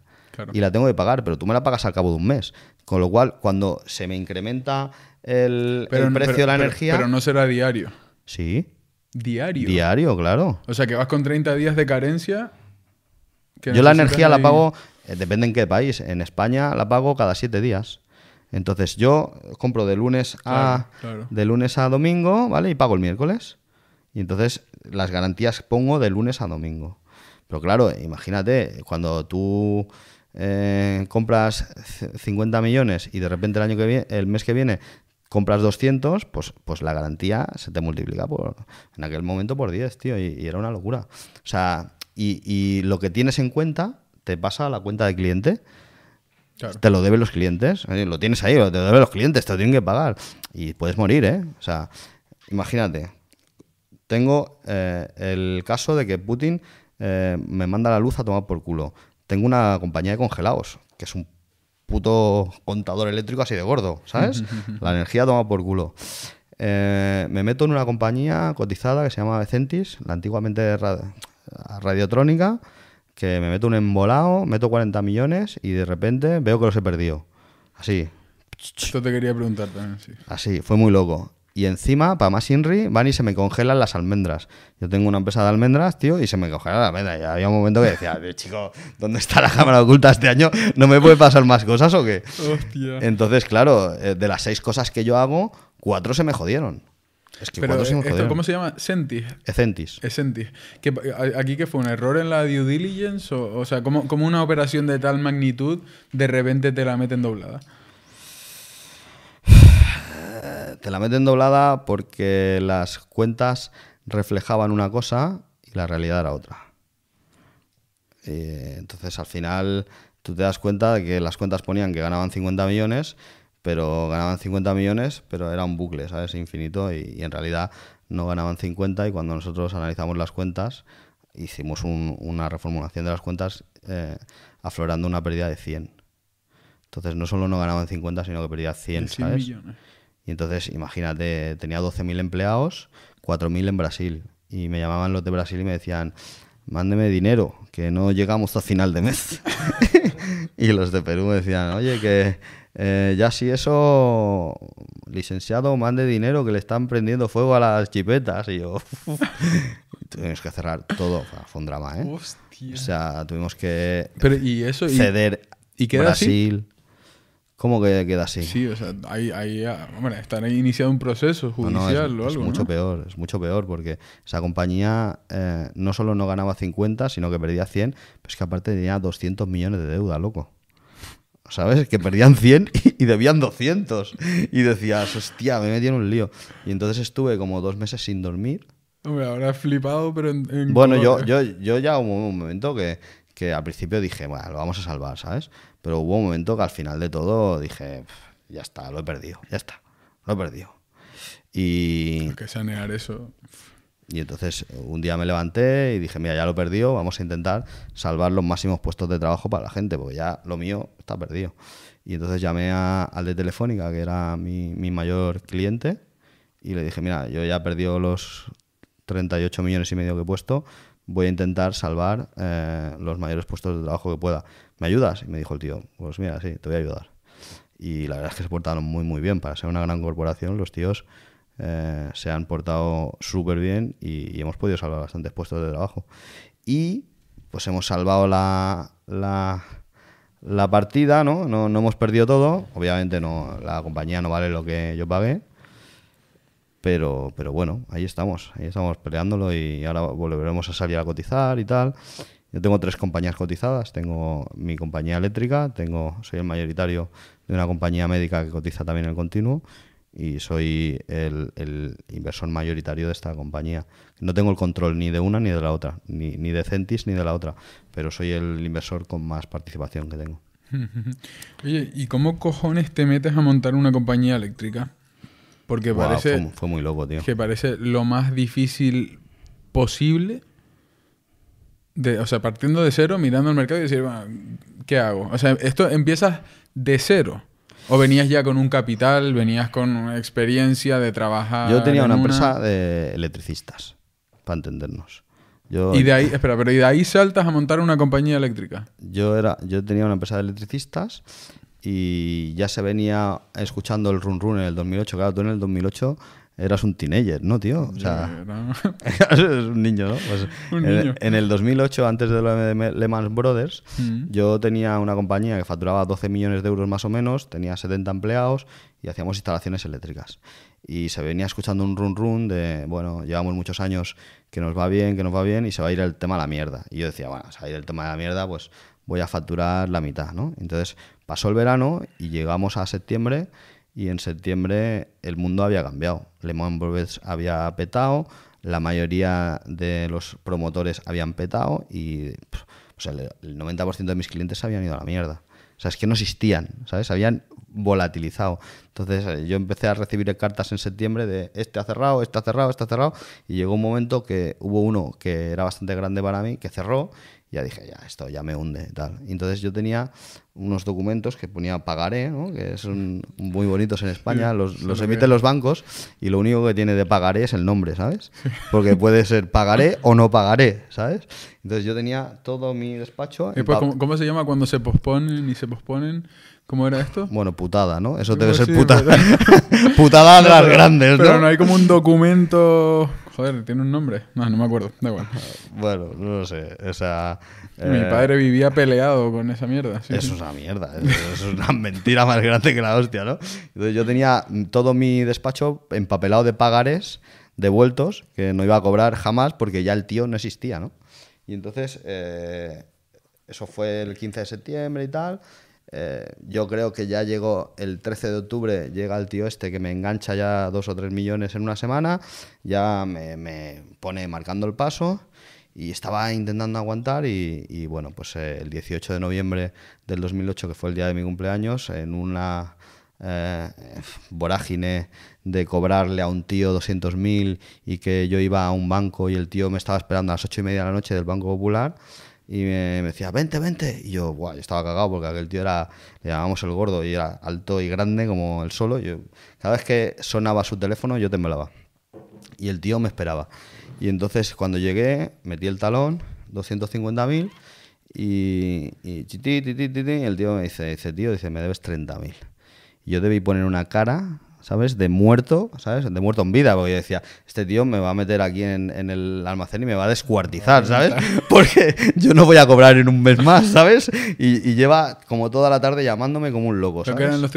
[SPEAKER 1] Y la tengo que pagar, pero tú me la pagas al cabo de un mes. Con lo cual, cuando
[SPEAKER 2] se me incrementa el, precio de la energía. Pero no será diario. Sí. Diario.
[SPEAKER 1] Diario, claro.
[SPEAKER 2] O sea que vas con 30 días de carencia. Yo la energía la pago,
[SPEAKER 1] eh, depende en qué país. En España la pago cada 7 días. Entonces yo compro de lunes a de lunes a domingo, ¿vale? Y pago el miércoles. Y entonces las garantías pongo de lunes a domingo. Pero claro, imagínate, cuando tú eh, compras 50 millones y de repente el año que viene, el mes que viene compras 200, pues, pues la garantía se te multiplica por, en aquel momento por 10, tío, y, era una locura. O sea, y, y, lo que tienes en cuenta te pasa a la cuenta de cliente te lo deben los clientes, lo tienes ahí, te lo deben los clientes, te lo tienen que pagar. Y puedes morir, ¿eh? O sea, imagínate, tengo eh, el caso de que Putin eh, me manda la luz a tomar por culo. Tengo una compañía de congelados, que es un puto contador eléctrico así de gordo, ¿sabes? la energía tomar por culo. Eh, me meto en una compañía cotizada que se llama Vecentis, la antiguamente Radiotrónica, que me meto un embolado, meto 40 millones y de repente veo que los he perdido. Así.
[SPEAKER 2] Esto te quería preguntar también,
[SPEAKER 1] Así, fue muy loco. Y encima, para más Inri, van y se me congelan las almendras. Yo tengo una empresa de almendras, tío, y se me congelan las almendras. Y había un momento que decía, chico, ¿dónde está la cámara oculta este año? ¿No me puede pasar más cosas o qué? Hostia. Entonces, claro, eh, de las seis cosas que yo hago, cuatro se me jodieron.
[SPEAKER 2] Es que ¿Cómo se llama? Sentis. Ecentis. ¿Aquí que fue? ¿Un error en la due diligence? O, sea, ¿cómo, una operación de tal magnitud de repente te la meten doblada?
[SPEAKER 1] Te la meten doblada porque las cuentas reflejaban una cosa y la realidad era otra. Eh, entonces, al final, tú te das cuenta de que las cuentas ponían que ganaban 50 millones pero ganaban 50 millones, pero era un bucle, ¿sabes? Infinito y, en realidad no ganaban 50 y cuando nosotros analizamos las cuentas, hicimos una reformulación de las cuentas eh, aflorando una pérdida de 100. Entonces no solo no ganaban 50, sino que perdían 100, ¿sabes? Y entonces, imagínate, tenía 12.000 empleados, 4.000 en Brasil. Y me llamaban los de Brasil y me decían, mándeme dinero, que no llegamos a final de mes. y los de Perú me decían, oye, que eh, ya si eso, licenciado, mande dinero que le están prendiendo fuego a las chipetas. Y yo, tuvimos que cerrar todo. Fue un drama, ¿eh? O sea, tuvimos que ¿y eso? ceder y Brasil. ¿Cómo que queda así? Sí,
[SPEAKER 2] o sea, ahí, ah, hombre, están ahí iniciado un proceso judicial es, es mucho
[SPEAKER 1] peor, es mucho peor porque esa compañía eh, no solo no ganaba 50, sino que perdía 100, pero es que aparte tenía 200 millones de deuda, loco. ¿sabes? Que perdían 100 y, debían 200. Y decías, hostia, me tiene en un lío. Y entonces estuve como dos meses sin dormir.
[SPEAKER 2] Hombre, ahora he flipado, pero Bueno, yo, yo,
[SPEAKER 1] yo ya hubo un momento que, que al principio dije, bueno, lo vamos a salvar, ¿sabes? Pero hubo un momento que al final de todo dije, ya está, lo he perdido, ya está, lo he perdido. Y... Hay
[SPEAKER 2] que sanear eso.
[SPEAKER 1] Y entonces un día me levanté y dije, mira, ya lo he perdido, vamos a intentar salvar los máximos puestos de trabajo para la gente, porque ya lo mío está perdido. Y entonces llamé al de Telefónica, que era mi, mayor cliente, y le dije, mira, yo ya he perdido los 38 millones y medio que he puesto, voy a intentar salvar eh, los mayores puestos de trabajo que pueda. ¿Me ayudas? Y me dijo el tío, pues mira, sí, te voy a ayudar. Y la verdad es que se portaron muy, muy bien. Para ser una gran corporación, los tíos eh, se han portado súper bien y, hemos podido salvar bastantes puestos de trabajo. Y pues hemos salvado la, la, la partida, ¿no? ¿no? ¿no? hemos perdido todo. Obviamente no, la compañía no vale lo que yo pagué. Pero, pero bueno, ahí estamos, ahí estamos peleándolo y ahora volveremos a salir a cotizar y tal. Yo tengo tres compañías cotizadas. Tengo mi compañía eléctrica, tengo, soy el mayoritario de una compañía médica que cotiza también el continuo y soy el, inversor mayoritario de esta compañía. No tengo el control ni de una ni de la otra, ni, de Centis ni de la otra, pero soy el inversor con más participación que tengo.
[SPEAKER 2] Oye, ¿y cómo cojones te metes a montar una compañía eléctrica? Porque parece. Fue, muy loco, tío. Que parece lo más difícil posible. De, o sea, partiendo de cero, mirando el mercado y decir, ¿qué hago? O sea, esto empiezas de cero. ¿O venías ya con un capital, venías con una experiencia de trabajar? Yo tenía una, empresa
[SPEAKER 1] de electricistas, para entendernos. y de ahí,
[SPEAKER 2] espera, pero ¿y de ahí saltas a montar una compañía eléctrica?
[SPEAKER 1] Yo, era, yo tenía una empresa de electricistas y ya se venía escuchando el run run en el 2008. Claro, tú en el 2008 eras un teenager, ¿no, tío? O sea, eras un niño, ¿no? Pues en, el 2008, antes de los Lehman Brothers, mm. yo tenía una compañía que facturaba 12 millones de euros más o menos, tenía 70 empleados y hacíamos instalaciones eléctricas. Y se venía escuchando un run run de, bueno, llevamos muchos años que nos va bien, que nos va bien y se va a ir el tema a la mierda. Y yo decía, bueno, se va a ir el tema a la mierda, pues voy a facturar la mitad, ¿no? Entonces pasó el verano y llegamos a septiembre y en septiembre el mundo había cambiado. Le Mans había petado, la mayoría de los promotores habían petado y el 90% de mis clientes habían ido a la mierda. O sea, es que no existían, ¿sabes? Habían volatilizado. Entonces eh, yo empecé a recibir cartas en septiembre de este ha cerrado, este ha cerrado, este ha cerrado. Y llegó un momento que hubo uno que era bastante grande para mí, que cerró, ya dije, ya, esto ya me hunde, tal. entonces yo tenía unos documentos que ponía pagaré, que son muy bonitos en España, los, los emiten los bancos y lo único que tiene de pagaré es el nombre, ¿sabes? Porque puede ser pagaré o no pagaré,
[SPEAKER 2] ¿sabes? Entonces yo tenía todo mi despacho. Pues, ¿cómo, se llama cuando se posponen y se posponen? ¿Cómo era esto? Bueno,
[SPEAKER 1] putada, ¿no? Eso debe pues ser putada. Pues putada de las grandes, ¿no? Pero no hay como un
[SPEAKER 2] documento. Joder, tiene un nombre. No, no me acuerdo. Da igual. Ah, bueno, no lo sé. O sea. Mi eh, padre vivía peleado con esa mierda. eso es una mierda. es una mentira más grande que la hostia, ¿no?
[SPEAKER 1] Entonces yo tenía todo mi despacho empapelado de pagares devueltos que no iba a cobrar jamás porque ya el tío no existía, ¿no? Y entonces. Eh, eso fue el 15 de septiembre y tal. Eh, yo creo que ya llegó el 13 de octubre, llega el tío este que me engancha ya dos o tres millones en una semana, ya me, pone marcando el paso y estaba intentando aguantar y, bueno, pues eh, el 18 de noviembre del 2008, que fue el día de mi cumpleaños, en una eh, vorágine de cobrarle a un tío 200.000 y que yo iba a un banco y el tío me estaba esperando a las 8 y media de la noche del Banco Popular, y me, decía, vente, vente. Y yo, Buah, estaba cagado porque aquel tío era, le llamábamos el gordo y era alto y grande como el solo. Yo, cada vez que sonaba su teléfono yo temblaba. Y el tío me esperaba. Y entonces cuando llegué, metí el talón, 250.000, y, y, el tío me dice, dice, tío, dice, me debes 30.000. Yo debí poner una cara ¿sabes? De muerto, ¿sabes? De muerto en vida, porque yo decía, este tío me va a meter aquí en, el almacén y me va a descuartizar, ¿sabes? Porque yo no voy a cobrar en un mes más, ¿sabes? Y, lleva como toda la tarde llamándome como un loco, ¿sabes? que eran
[SPEAKER 2] los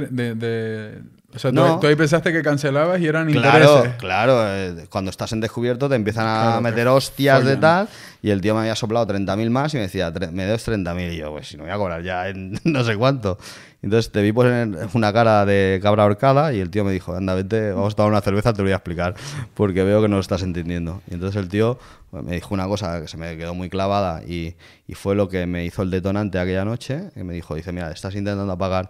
[SPEAKER 2] O sea, tú, ahí pensaste que cancelabas y eran claro, intereses.
[SPEAKER 1] Claro, claro. Eh, cuando estás en descubierto te empiezan a meter hostias de tal y el tío me había soplado 30.000 más y me decía, me debes 30.000 y yo, pues si no voy a cobrar ya en no sé cuánto. Entonces te vi pues una cara de cabra ahorcada y el tío me dijo, anda, vete, vamos a tomar una cerveza, te lo voy a explicar, porque veo que no lo estás entendiendo. Y entonces el tío pues, me dijo una cosa que se me quedó muy clavada y, fue lo que me hizo el detonante aquella noche, me dijo, dice, mira, estás intentando apagar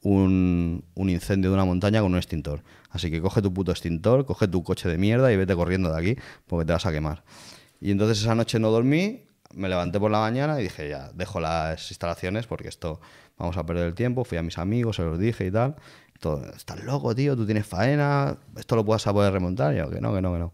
[SPEAKER 1] un, un, incendio de una montaña con un extintor. Así que coge tu puto extintor, coge tu coche de mierda y vete corriendo de aquí porque te vas a quemar. Y entonces esa noche no dormí, me levanté por la mañana y dije, ya, dejo las instalaciones porque esto vamos a perder el tiempo, fui a mis amigos, se los dije y tal. estás loco, tío, tú tienes faena, esto lo puedes saber remontar. Y yo, que no, que no, que no.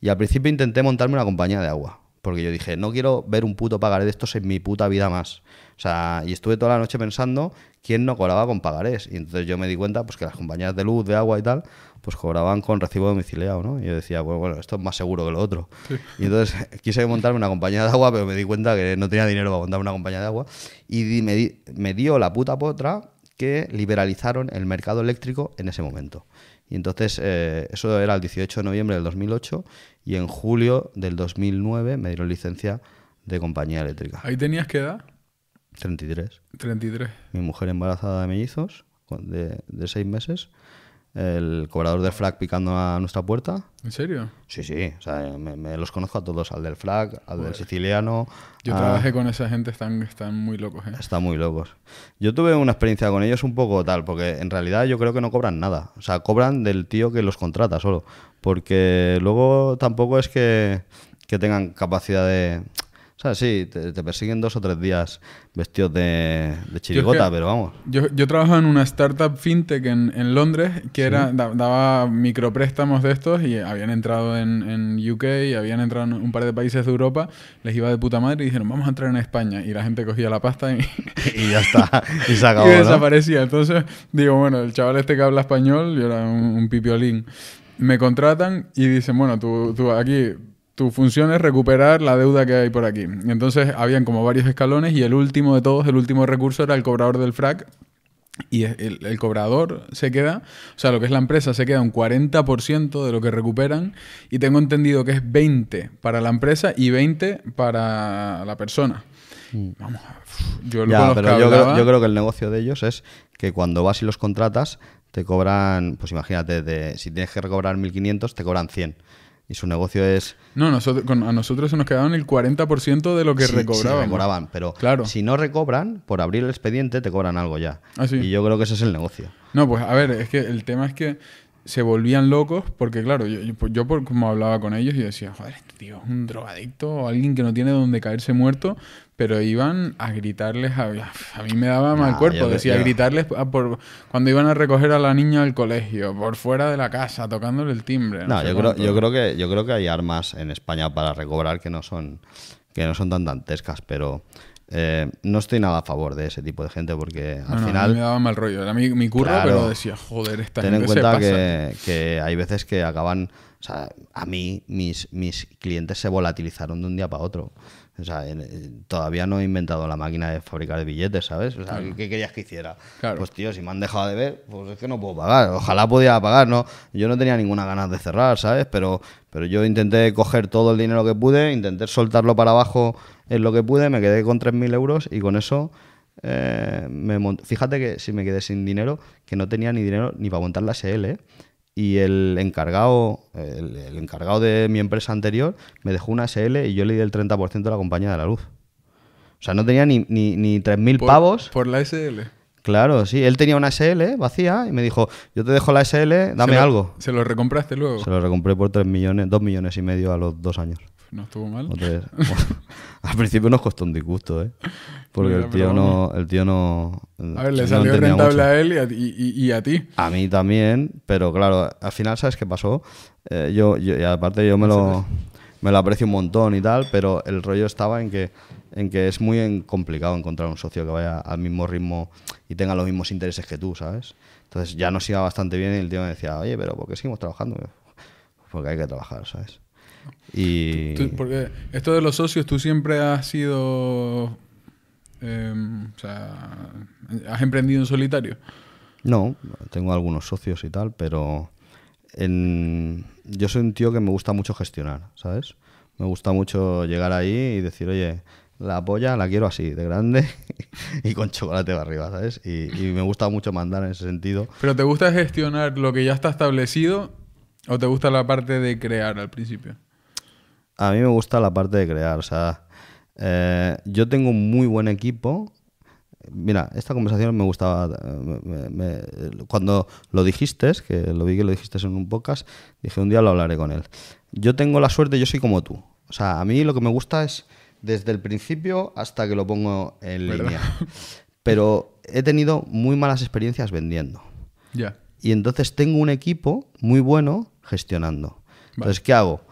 [SPEAKER 1] Y al principio intenté montarme una compañía de agua, porque yo dije, no quiero ver un puto pagaré de estos en mi puta vida más. O sea, y estuve toda la noche pensando quién no colaba con pagarés. Y entonces yo me di cuenta pues que las compañías de luz, de agua y tal, pues cobraban con recibo domiciliado, ¿no? Y yo decía, bueno, bueno, esto es más seguro que lo otro. Y entonces quise montarme una compañía de agua, pero me di cuenta que no tenía dinero para montar una compañía de agua. Y me, dio la puta potra que liberalizaron el mercado eléctrico en ese momento. Y entonces eh, eso era el 18 de noviembre del 2008 y en julio del 2009 me dieron licencia de compañía eléctrica.
[SPEAKER 2] ¿Ahí tenías qué edad?
[SPEAKER 1] 33. 33. Mi mujer embarazada de mellizos, de, de seis meses el cobrador del flag picando a nuestra puerta. ¿En serio? Sí, sí. O sea, me, los conozco a todos, al del flag, al del siciliano. Yo trabajé
[SPEAKER 2] con esa gente, están, están muy locos. ¿eh?
[SPEAKER 1] Están muy locos. Yo tuve una experiencia con ellos un poco tal, porque en realidad yo creo que no cobran nada. O sea, cobran del tío que los contrata solo. Porque luego tampoco es que, que tengan capacidad de, sí, te, persiguen dos o tres días vestidos de, de chirigota, pero vamos.
[SPEAKER 2] Yo, yo trabajaba en una startup fintech en, Londres que daba micropréstamos de estos y habían entrado en, UK y habían entrado en un par de países de Europa, les iba de puta madre y dijeron, vamos a entrar en España. Y la gente cogía la pasta y, ya está, y se acabó. y desaparecía. Entonces, digo, bueno, el chaval este que habla español, yo era un, un pipiolín. Me contratan y dicen, bueno, tú, tú aquí tu función es recuperar la deuda que hay por aquí. entonces habían como varios escalones y el último de todos, el último recurso era el cobrador del frac. Y el, cobrador se queda, o sea, lo que es la empresa se queda un 40% de lo que recuperan y tengo entendido que es 20 para la empresa y 20 para la persona. Mm. Vamos, yo, yo, creo,
[SPEAKER 1] que el negocio de ellos es que cuando vas y los contratas, te cobran, pues imagínate, de, si tienes que recobrar 1.500, te cobran 100 y su negocio es...
[SPEAKER 2] No, nosotros, a nosotros se nos quedaban el 40% de lo que recobraban. Sí, recobraban,
[SPEAKER 1] pero si no recobran, por abrir el
[SPEAKER 2] expediente te cobran algo
[SPEAKER 1] ya. Ah, y yo creo que ese es el
[SPEAKER 2] negocio. No, pues a ver, es que el tema es que se volvían locos porque, claro, yo, por, como hablaba con ellos, y decía, joder, este tío es un drogadicto o alguien que no tiene donde caerse muerto, pero iban a gritarles a, a mí me daba mal ah, cuerpo decía gritarles por cuando iban a recoger a la niña del colegio por fuera de la casa tocándole el timbre no, yo creo yo
[SPEAKER 1] creo que yo creo que hay armas en España para recobrar que no son que no son tan dantescas pero eh, no estoy nada a favor de ese tipo de gente porque al final. me
[SPEAKER 2] daba mal rollo. Era mi, mi curro, pero decía, joder, esta Ten en cuenta
[SPEAKER 1] que, hay veces que acaban. O sea, a mí mis, mis clientes se volatilizaron de un día para otro. O sea, todavía no he inventado la máquina de fabricar billetes, ¿sabes? O sea, ¿qué querías que hiciera? Pues tío, si me han dejado de ver, pues es que no puedo pagar. Ojalá pudiera pagar, ¿no? Yo no tenía ninguna ganas de cerrar, ¿sabes? Pero, pero yo intenté coger todo el dinero que pude, intenté soltarlo para abajo en lo que pude, me quedé con 3.000 euros y con eso... Eh, me Fíjate que si me quedé sin dinero, que no tenía ni dinero ni para montar la SL, ¿eh? y el encargado, el, encargado de mi empresa anterior me dejó una SL y yo le di el 30% de la compañía de la luz. O sea, no tenía ni, ni, ni 3.000 pavos.
[SPEAKER 2] Por la SL.
[SPEAKER 1] Claro, sí. Él tenía una SL vacía y me dijo, yo te dejo la SL, dame algo.
[SPEAKER 2] ¿Se lo recompraste luego? Se
[SPEAKER 1] lo recompré por 3 millones, 2 millones y medio a los dos años. No estuvo mal. Al principio nos costó un disgusto, ¿eh? Porque el, tío no, el tío no. A ver, le salió rentable a él
[SPEAKER 2] y a, ti.
[SPEAKER 1] A mí también, pero claro, al final, ¿sabes qué pasó? Eh, yo, yo, y aparte, yo me lo, me lo aprecio un montón y tal, pero el rollo estaba en que, en que es muy complicado encontrar un socio que vaya al mismo ritmo y tenga los mismos intereses que tú, ¿sabes? Entonces ya nos iba bastante bien y el tío me decía, oye, pero ¿por qué seguimos trabajando? Porque hay que trabajar, ¿sabes? Y...
[SPEAKER 2] porque esto de los socios, tú siempre has sido... Em, o sea, ¿has emprendido en solitario?
[SPEAKER 1] No, tengo algunos socios y tal, pero yo soy un tío que me gusta mucho gestionar, ¿sabes? Me gusta mucho llegar ahí y decir, oye, la polla la quiero así, de grande y con chocolate arriba, ¿sabes? y, me gusta mucho mandar en ese sentido.
[SPEAKER 2] ¿Pero te gusta gestionar lo que ya está establecido o te gusta la parte de crear al principio?
[SPEAKER 1] a mí me gusta la parte de crear. O sea, eh, yo tengo un muy buen equipo. Mira, esta conversación me gustaba. cuando lo dijiste, que lo vi que lo dijiste en un podcast, dije un día lo hablaré con él. Yo tengo la suerte, yo soy como tú. O sea, a mí lo que me gusta es desde el principio hasta que lo pongo en línea. Pero he tenido muy malas experiencias vendiendo. Ya. Y entonces tengo un equipo muy bueno gestionando. Entonces, ¿qué hago?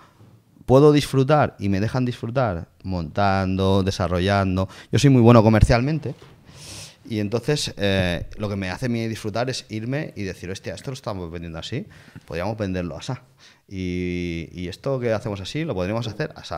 [SPEAKER 1] puedo disfrutar y me dejan disfrutar montando, desarrollando. Yo soy muy bueno comercialmente. Y entonces eh, lo que me hace mí disfrutar es irme y decir, hostia, esto lo estamos vendiendo así, podríamos venderlo así. Y, y esto que hacemos así, lo podríamos hacer así.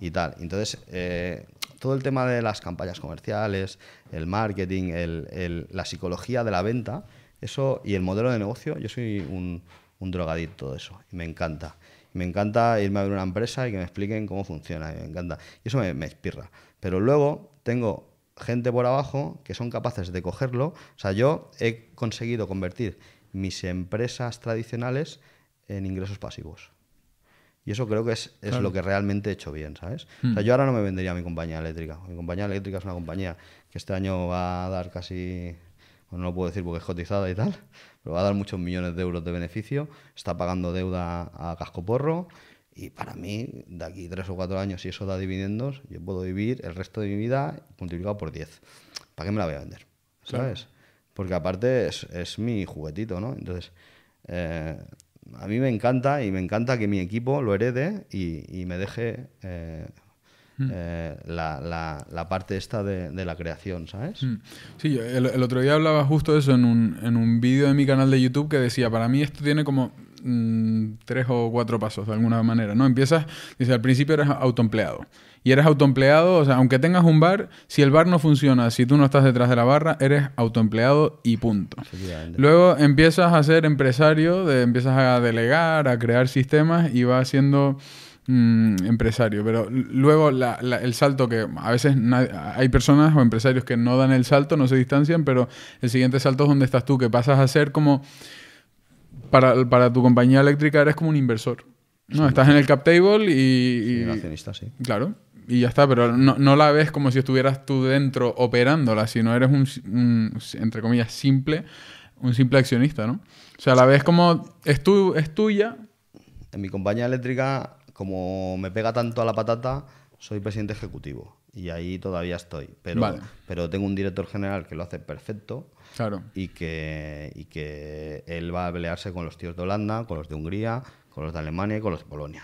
[SPEAKER 1] Y tal. Entonces, eh, todo el tema de las campañas comerciales, el marketing, el, la psicología de la venta, eso y el modelo de negocio, yo soy un, un drogadicto de eso y me encanta. Me encanta irme a ver una empresa y que me expliquen cómo funciona. Me encanta. Y eso me, espirra. Pero luego tengo gente por abajo que son capaces de cogerlo. O sea, yo he conseguido convertir mis empresas tradicionales en ingresos pasivos. Y eso creo que es, lo que realmente he hecho bien, ¿sabes? O sea, hmm. yo ahora no me vendería mi compañía eléctrica. Mi compañía eléctrica es una compañía que este año va a dar casi, no lo puedo decir porque es cotizada y tal, lo va a dar muchos millones de euros de beneficio, está pagando deuda a cascoporro y para mí, de aquí tres o cuatro años, si eso da dividendos, yo puedo vivir el resto de mi vida multiplicado por 10. ¿Para qué me la voy a vender? ¿Sabes? Porque aparte es, mi juguetito, ¿no? Entonces, eh, a mí me encanta y me encanta que mi equipo lo herede y, me deje eh, Mm. Eh, la, parte esta de, la creación,
[SPEAKER 2] ¿sabes? Mm. Sí, el, otro día hablaba justo de eso en un, en vídeo de mi canal de YouTube que decía, para mí esto tiene como mm, tres o cuatro pasos de alguna manera, ¿no? Empiezas, dice, al principio eres autoempleado. Y eres autoempleado, o sea, aunque tengas un bar, si el bar no funciona, si tú no estás detrás de la barra, eres autoempleado y punto. Luego empiezas a ser empresario, de, empiezas a delegar, a crear sistemas y va haciendo... Mm, empresario, pero luego el salto que a veces hay personas o empresarios que no dan el salto, no se distancian, pero el siguiente salto es donde estás tú, que pasas a ser como, para, tu compañía eléctrica eres como un inversor. No, estás en el cap table y... accionista, sí. Claro, y ya está, pero no, la ves como si estuvieras tú dentro operándola, sino eres un, entre comillas, simple, un simple accionista, ¿no? O sea, la ves como es, es tuya. En mi compañía eléctrica como me pega
[SPEAKER 1] tanto a la patata, soy presidente ejecutivo y ahí todavía estoy. Pero, pero tengo un director general que lo hace perfecto y, que, y que él va a pelearse con los tíos de Holanda, con los de Hungría, con los de Alemania y con los de Polonia.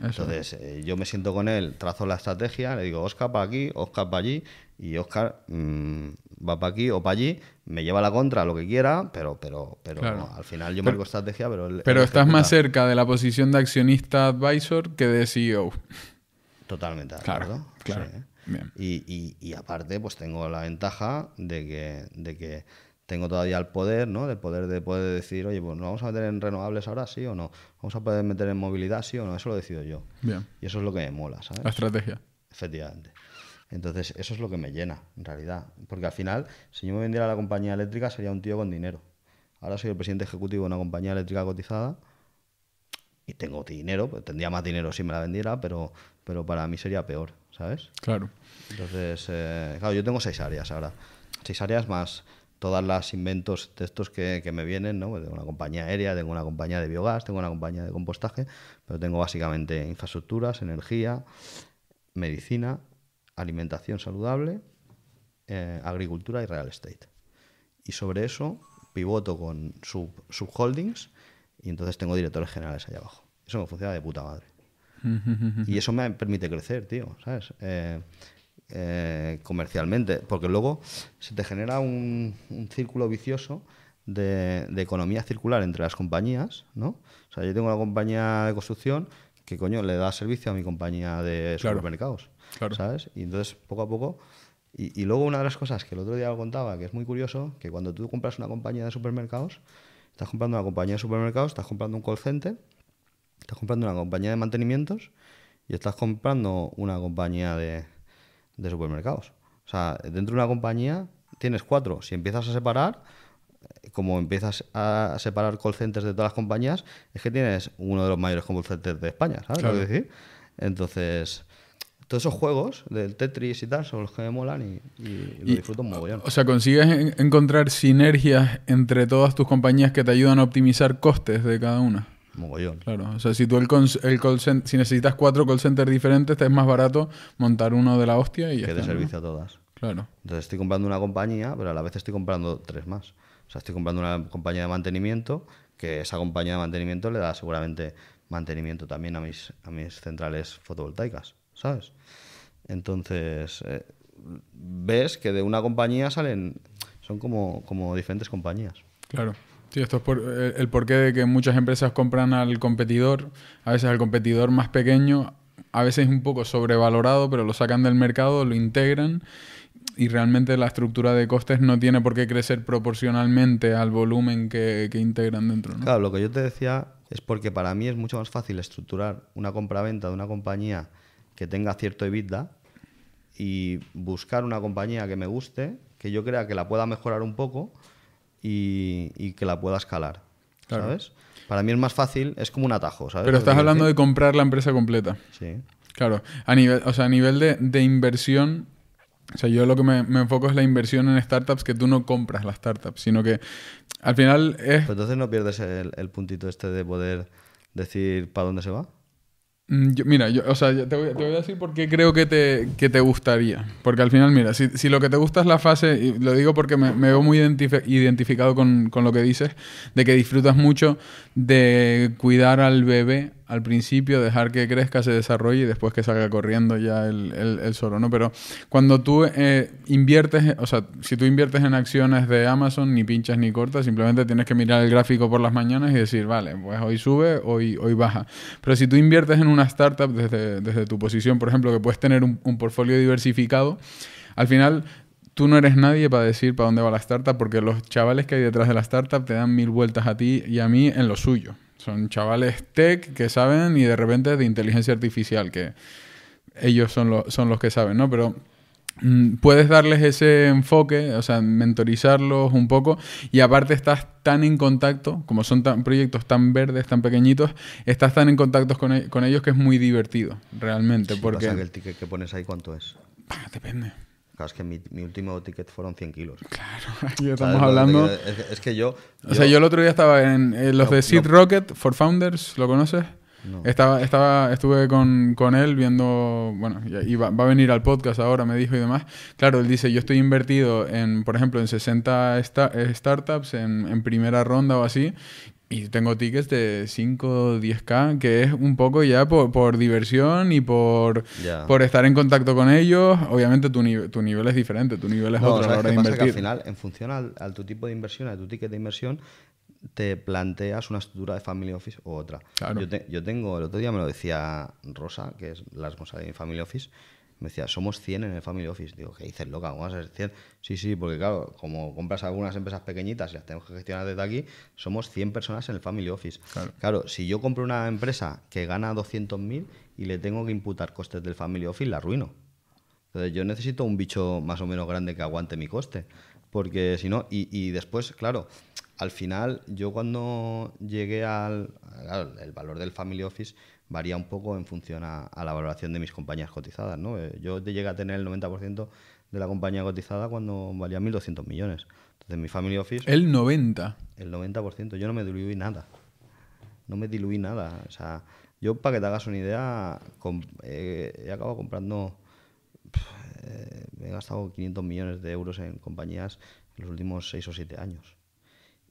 [SPEAKER 1] Entonces, eh, yo me siento con él, trazo la estrategia, le digo, Oscar para aquí, Oscar para allí, y Oscar mm, va para aquí o para allí, me lleva la contra, lo que quiera, pero, pero, pero al final yo marco estrategia, pero... estás más
[SPEAKER 2] cerca de la posición de accionista advisor que de CEO. Totalmente, acuerdo.
[SPEAKER 1] Y, y, aparte, pues tengo la ventaja de que, de que tengo todavía el poder, ¿no? Del poder de poder decir, oye, pues nos vamos a meter en renovables ahora, sí o no. Vamos a poder meter en movilidad, sí o no. Eso lo decido yo. Bien. Y eso es lo que me mola, ¿sabes? La estrategia. Efectivamente. Entonces, eso es lo que me llena, en realidad. Porque al final, si yo me vendiera la compañía eléctrica, sería un tío con dinero. Ahora soy el presidente ejecutivo de una compañía eléctrica cotizada y tengo dinero, pues tendría más dinero si me la vendiera, pero, pero para mí sería peor, ¿sabes? Claro. Entonces, eh, claro, yo tengo seis áreas ahora. Seis áreas más todas las inventos textos que, me vienen, ¿no? Pues tengo una compañía aérea, tengo una compañía de biogás, tengo una compañía de compostaje, pero tengo básicamente infraestructuras, energía, medicina, alimentación saludable, eh, agricultura y real estate. Y sobre eso pivoto con sub, subholdings y entonces tengo directores generales allá abajo. Eso me funciona de puta madre.
[SPEAKER 2] y
[SPEAKER 1] eso me permite crecer, tío, ¿sabes? Eh, eh, comercialmente, porque luego se te genera un, círculo vicioso de, economía circular entre las compañías, ¿no? O sea, yo tengo una compañía de construcción que, coño, le da servicio a mi compañía de supermercados, ¿sabes? Y entonces, poco a poco... Y, luego una de las cosas que el otro día contaba, que es muy curioso, que cuando tú compras una compañía de supermercados, estás comprando una compañía de supermercados, estás comprando un call center, estás comprando una compañía de mantenimientos y estás comprando una compañía de, de supermercados. O sea, dentro de una compañía tienes cuatro. Si empiezas a separar, como empiezas a separar call centers de todas las compañías, es que tienes uno de los mayores call centers de España, ¿sabes?
[SPEAKER 2] Entonces,
[SPEAKER 1] todos esos juegos del Tetris y tal son los que me molan y, lo disfruto
[SPEAKER 2] muy bien. O sea, consigues encontrar sinergias entre todas tus compañías que te ayudan a optimizar costes de cada una mogollón. Claro, o sea, si tú el, el call si necesitas cuatro call centers diferentes, te es más barato montar uno de la hostia y Que de servicio a
[SPEAKER 1] todas. Claro. Entonces estoy comprando una compañía, pero a la vez estoy comprando tres más. O sea, estoy comprando una compañía de mantenimiento, que esa compañía de mantenimiento le da seguramente mantenimiento también a mis, a mis centrales fotovoltaicas, ¿sabes? Entonces, eh, ves que de una compañía salen, son como, como diferentes compañías.
[SPEAKER 2] Claro. Sí, esto es por, eh, el, porqué de que muchas empresas compran al competidor, a veces al competidor más pequeño, a veces un poco sobrevalorado, pero lo sacan del mercado, lo integran y realmente la estructura de costes no tiene por qué crecer proporcionalmente al volumen que, integran dentro. ¿no? Claro, lo que yo te decía es porque para mí es mucho más fácil estructurar una compraventa de una compañía
[SPEAKER 1] que tenga cierto EBITDA y buscar una compañía que me guste, que yo crea que la pueda mejorar un poco y, que la pueda escalar. ¿Sabes? Para mí es más fácil, es como un atajo,
[SPEAKER 2] ¿sabes? Pero estás hablando de comprar la empresa completa. Sí. Claro, a nivel, o sea, a nivel de, inversión, o sea, yo lo que me, enfoco es la inversión en startups, que tú no compras las startups, sino que al final es... entonces no pierdes el puntito este de poder decir para dónde se va. Mm, mira, yo, o sea, te voy, a decir por qué creo que te, que te gustaría. Porque al final, mira, si, si, lo que te gusta es la fase, y lo digo porque me, veo muy identificado con, con, lo que dices, de que disfrutas mucho de cuidar al bebé al principio, dejar que crezca, se desarrolle y después que salga corriendo ya el, solo, ¿no? Pero cuando tú eh, inviertes, o sea, si tú inviertes en acciones de Amazon, ni pinchas ni cortas, simplemente tienes que mirar el gráfico por las mañanas y decir, vale, pues hoy sube, hoy, hoy baja. Pero si tú inviertes en una startup desde, desde tu posición, por ejemplo, que puedes tener un, un portfolio diversificado, al final tú no eres nadie para decir para dónde va la startup, porque los chavales que hay detrás de la startup te dan mil vueltas a ti y a mí en lo suyo. Son chavales tech que saben y de repente de inteligencia artificial, que ellos son, los son los que saben, ¿no? Pero mm, puedes darles ese enfoque, o sea, mentorizarlos un poco y aparte estás tan en contacto, como son tan, proyectos tan verdes, tan pequeñitos, estás tan en contacto con, e, ellos que es muy divertido, realmente. porque que el
[SPEAKER 1] ticket que pones ahí cuánto es? Ah, depende es que mi, último ticket
[SPEAKER 2] fueron 100 kilos. Claro, aquí estamos hablando. Es, que yo, O sea, yo el otro día estaba en, eh, los de Seed Rocket for Founders, ¿lo conoces? Estaba, estaba, estuve con, él viendo, bueno, y va, a venir al podcast ahora, me dijo y demás. Claro, él dice, yo estoy invertido en, por ejemplo, en 60 eh, startups en, en, primera ronda o así, y tengo tickets de 5, 10k, que es un poco ya por, por diversión y por, por estar en contacto con ellos. Obviamente tu, tu nivel es diferente, tu nivel es otro a la hora de invertir. Que al final,
[SPEAKER 1] en función al, tu tipo de inversión, a tu ticket de inversión, te planteas una estructura de family office u otra. Yo, yo tengo, el otro día me lo decía Rosa, que es la esposa de mi family office, me decía, somos 100 en el Family Office. Digo, ¿qué dices, loca? ¿Cómo vas a ser 100? Sí, sí, porque claro, como compras algunas empresas pequeñitas y las tenemos que gestionar desde aquí, somos 100 personas en el Family Office. Claro, si yo compro una empresa que gana 200.000 y le tengo que imputar costes del Family Office, la arruino. Entonces yo necesito un bicho más o menos grande que aguante mi coste. Porque si no, y, y después, claro, al final yo cuando llegué al, Claro, el valor del Family Office varía un poco en función a, la valoración de mis compañías cotizadas. ¿no? Eh, yo llegué a tener el 90% de la compañía cotizada cuando valía 1.200 millones. Entonces mi family office... El
[SPEAKER 2] 90%.
[SPEAKER 1] El 90%. Yo no me diluí nada. No me diluí nada. O sea, yo para que te hagas una idea, eh, he acabado comprando... Eh, he gastado 500 millones de euros en compañías en los últimos 6 o 7 años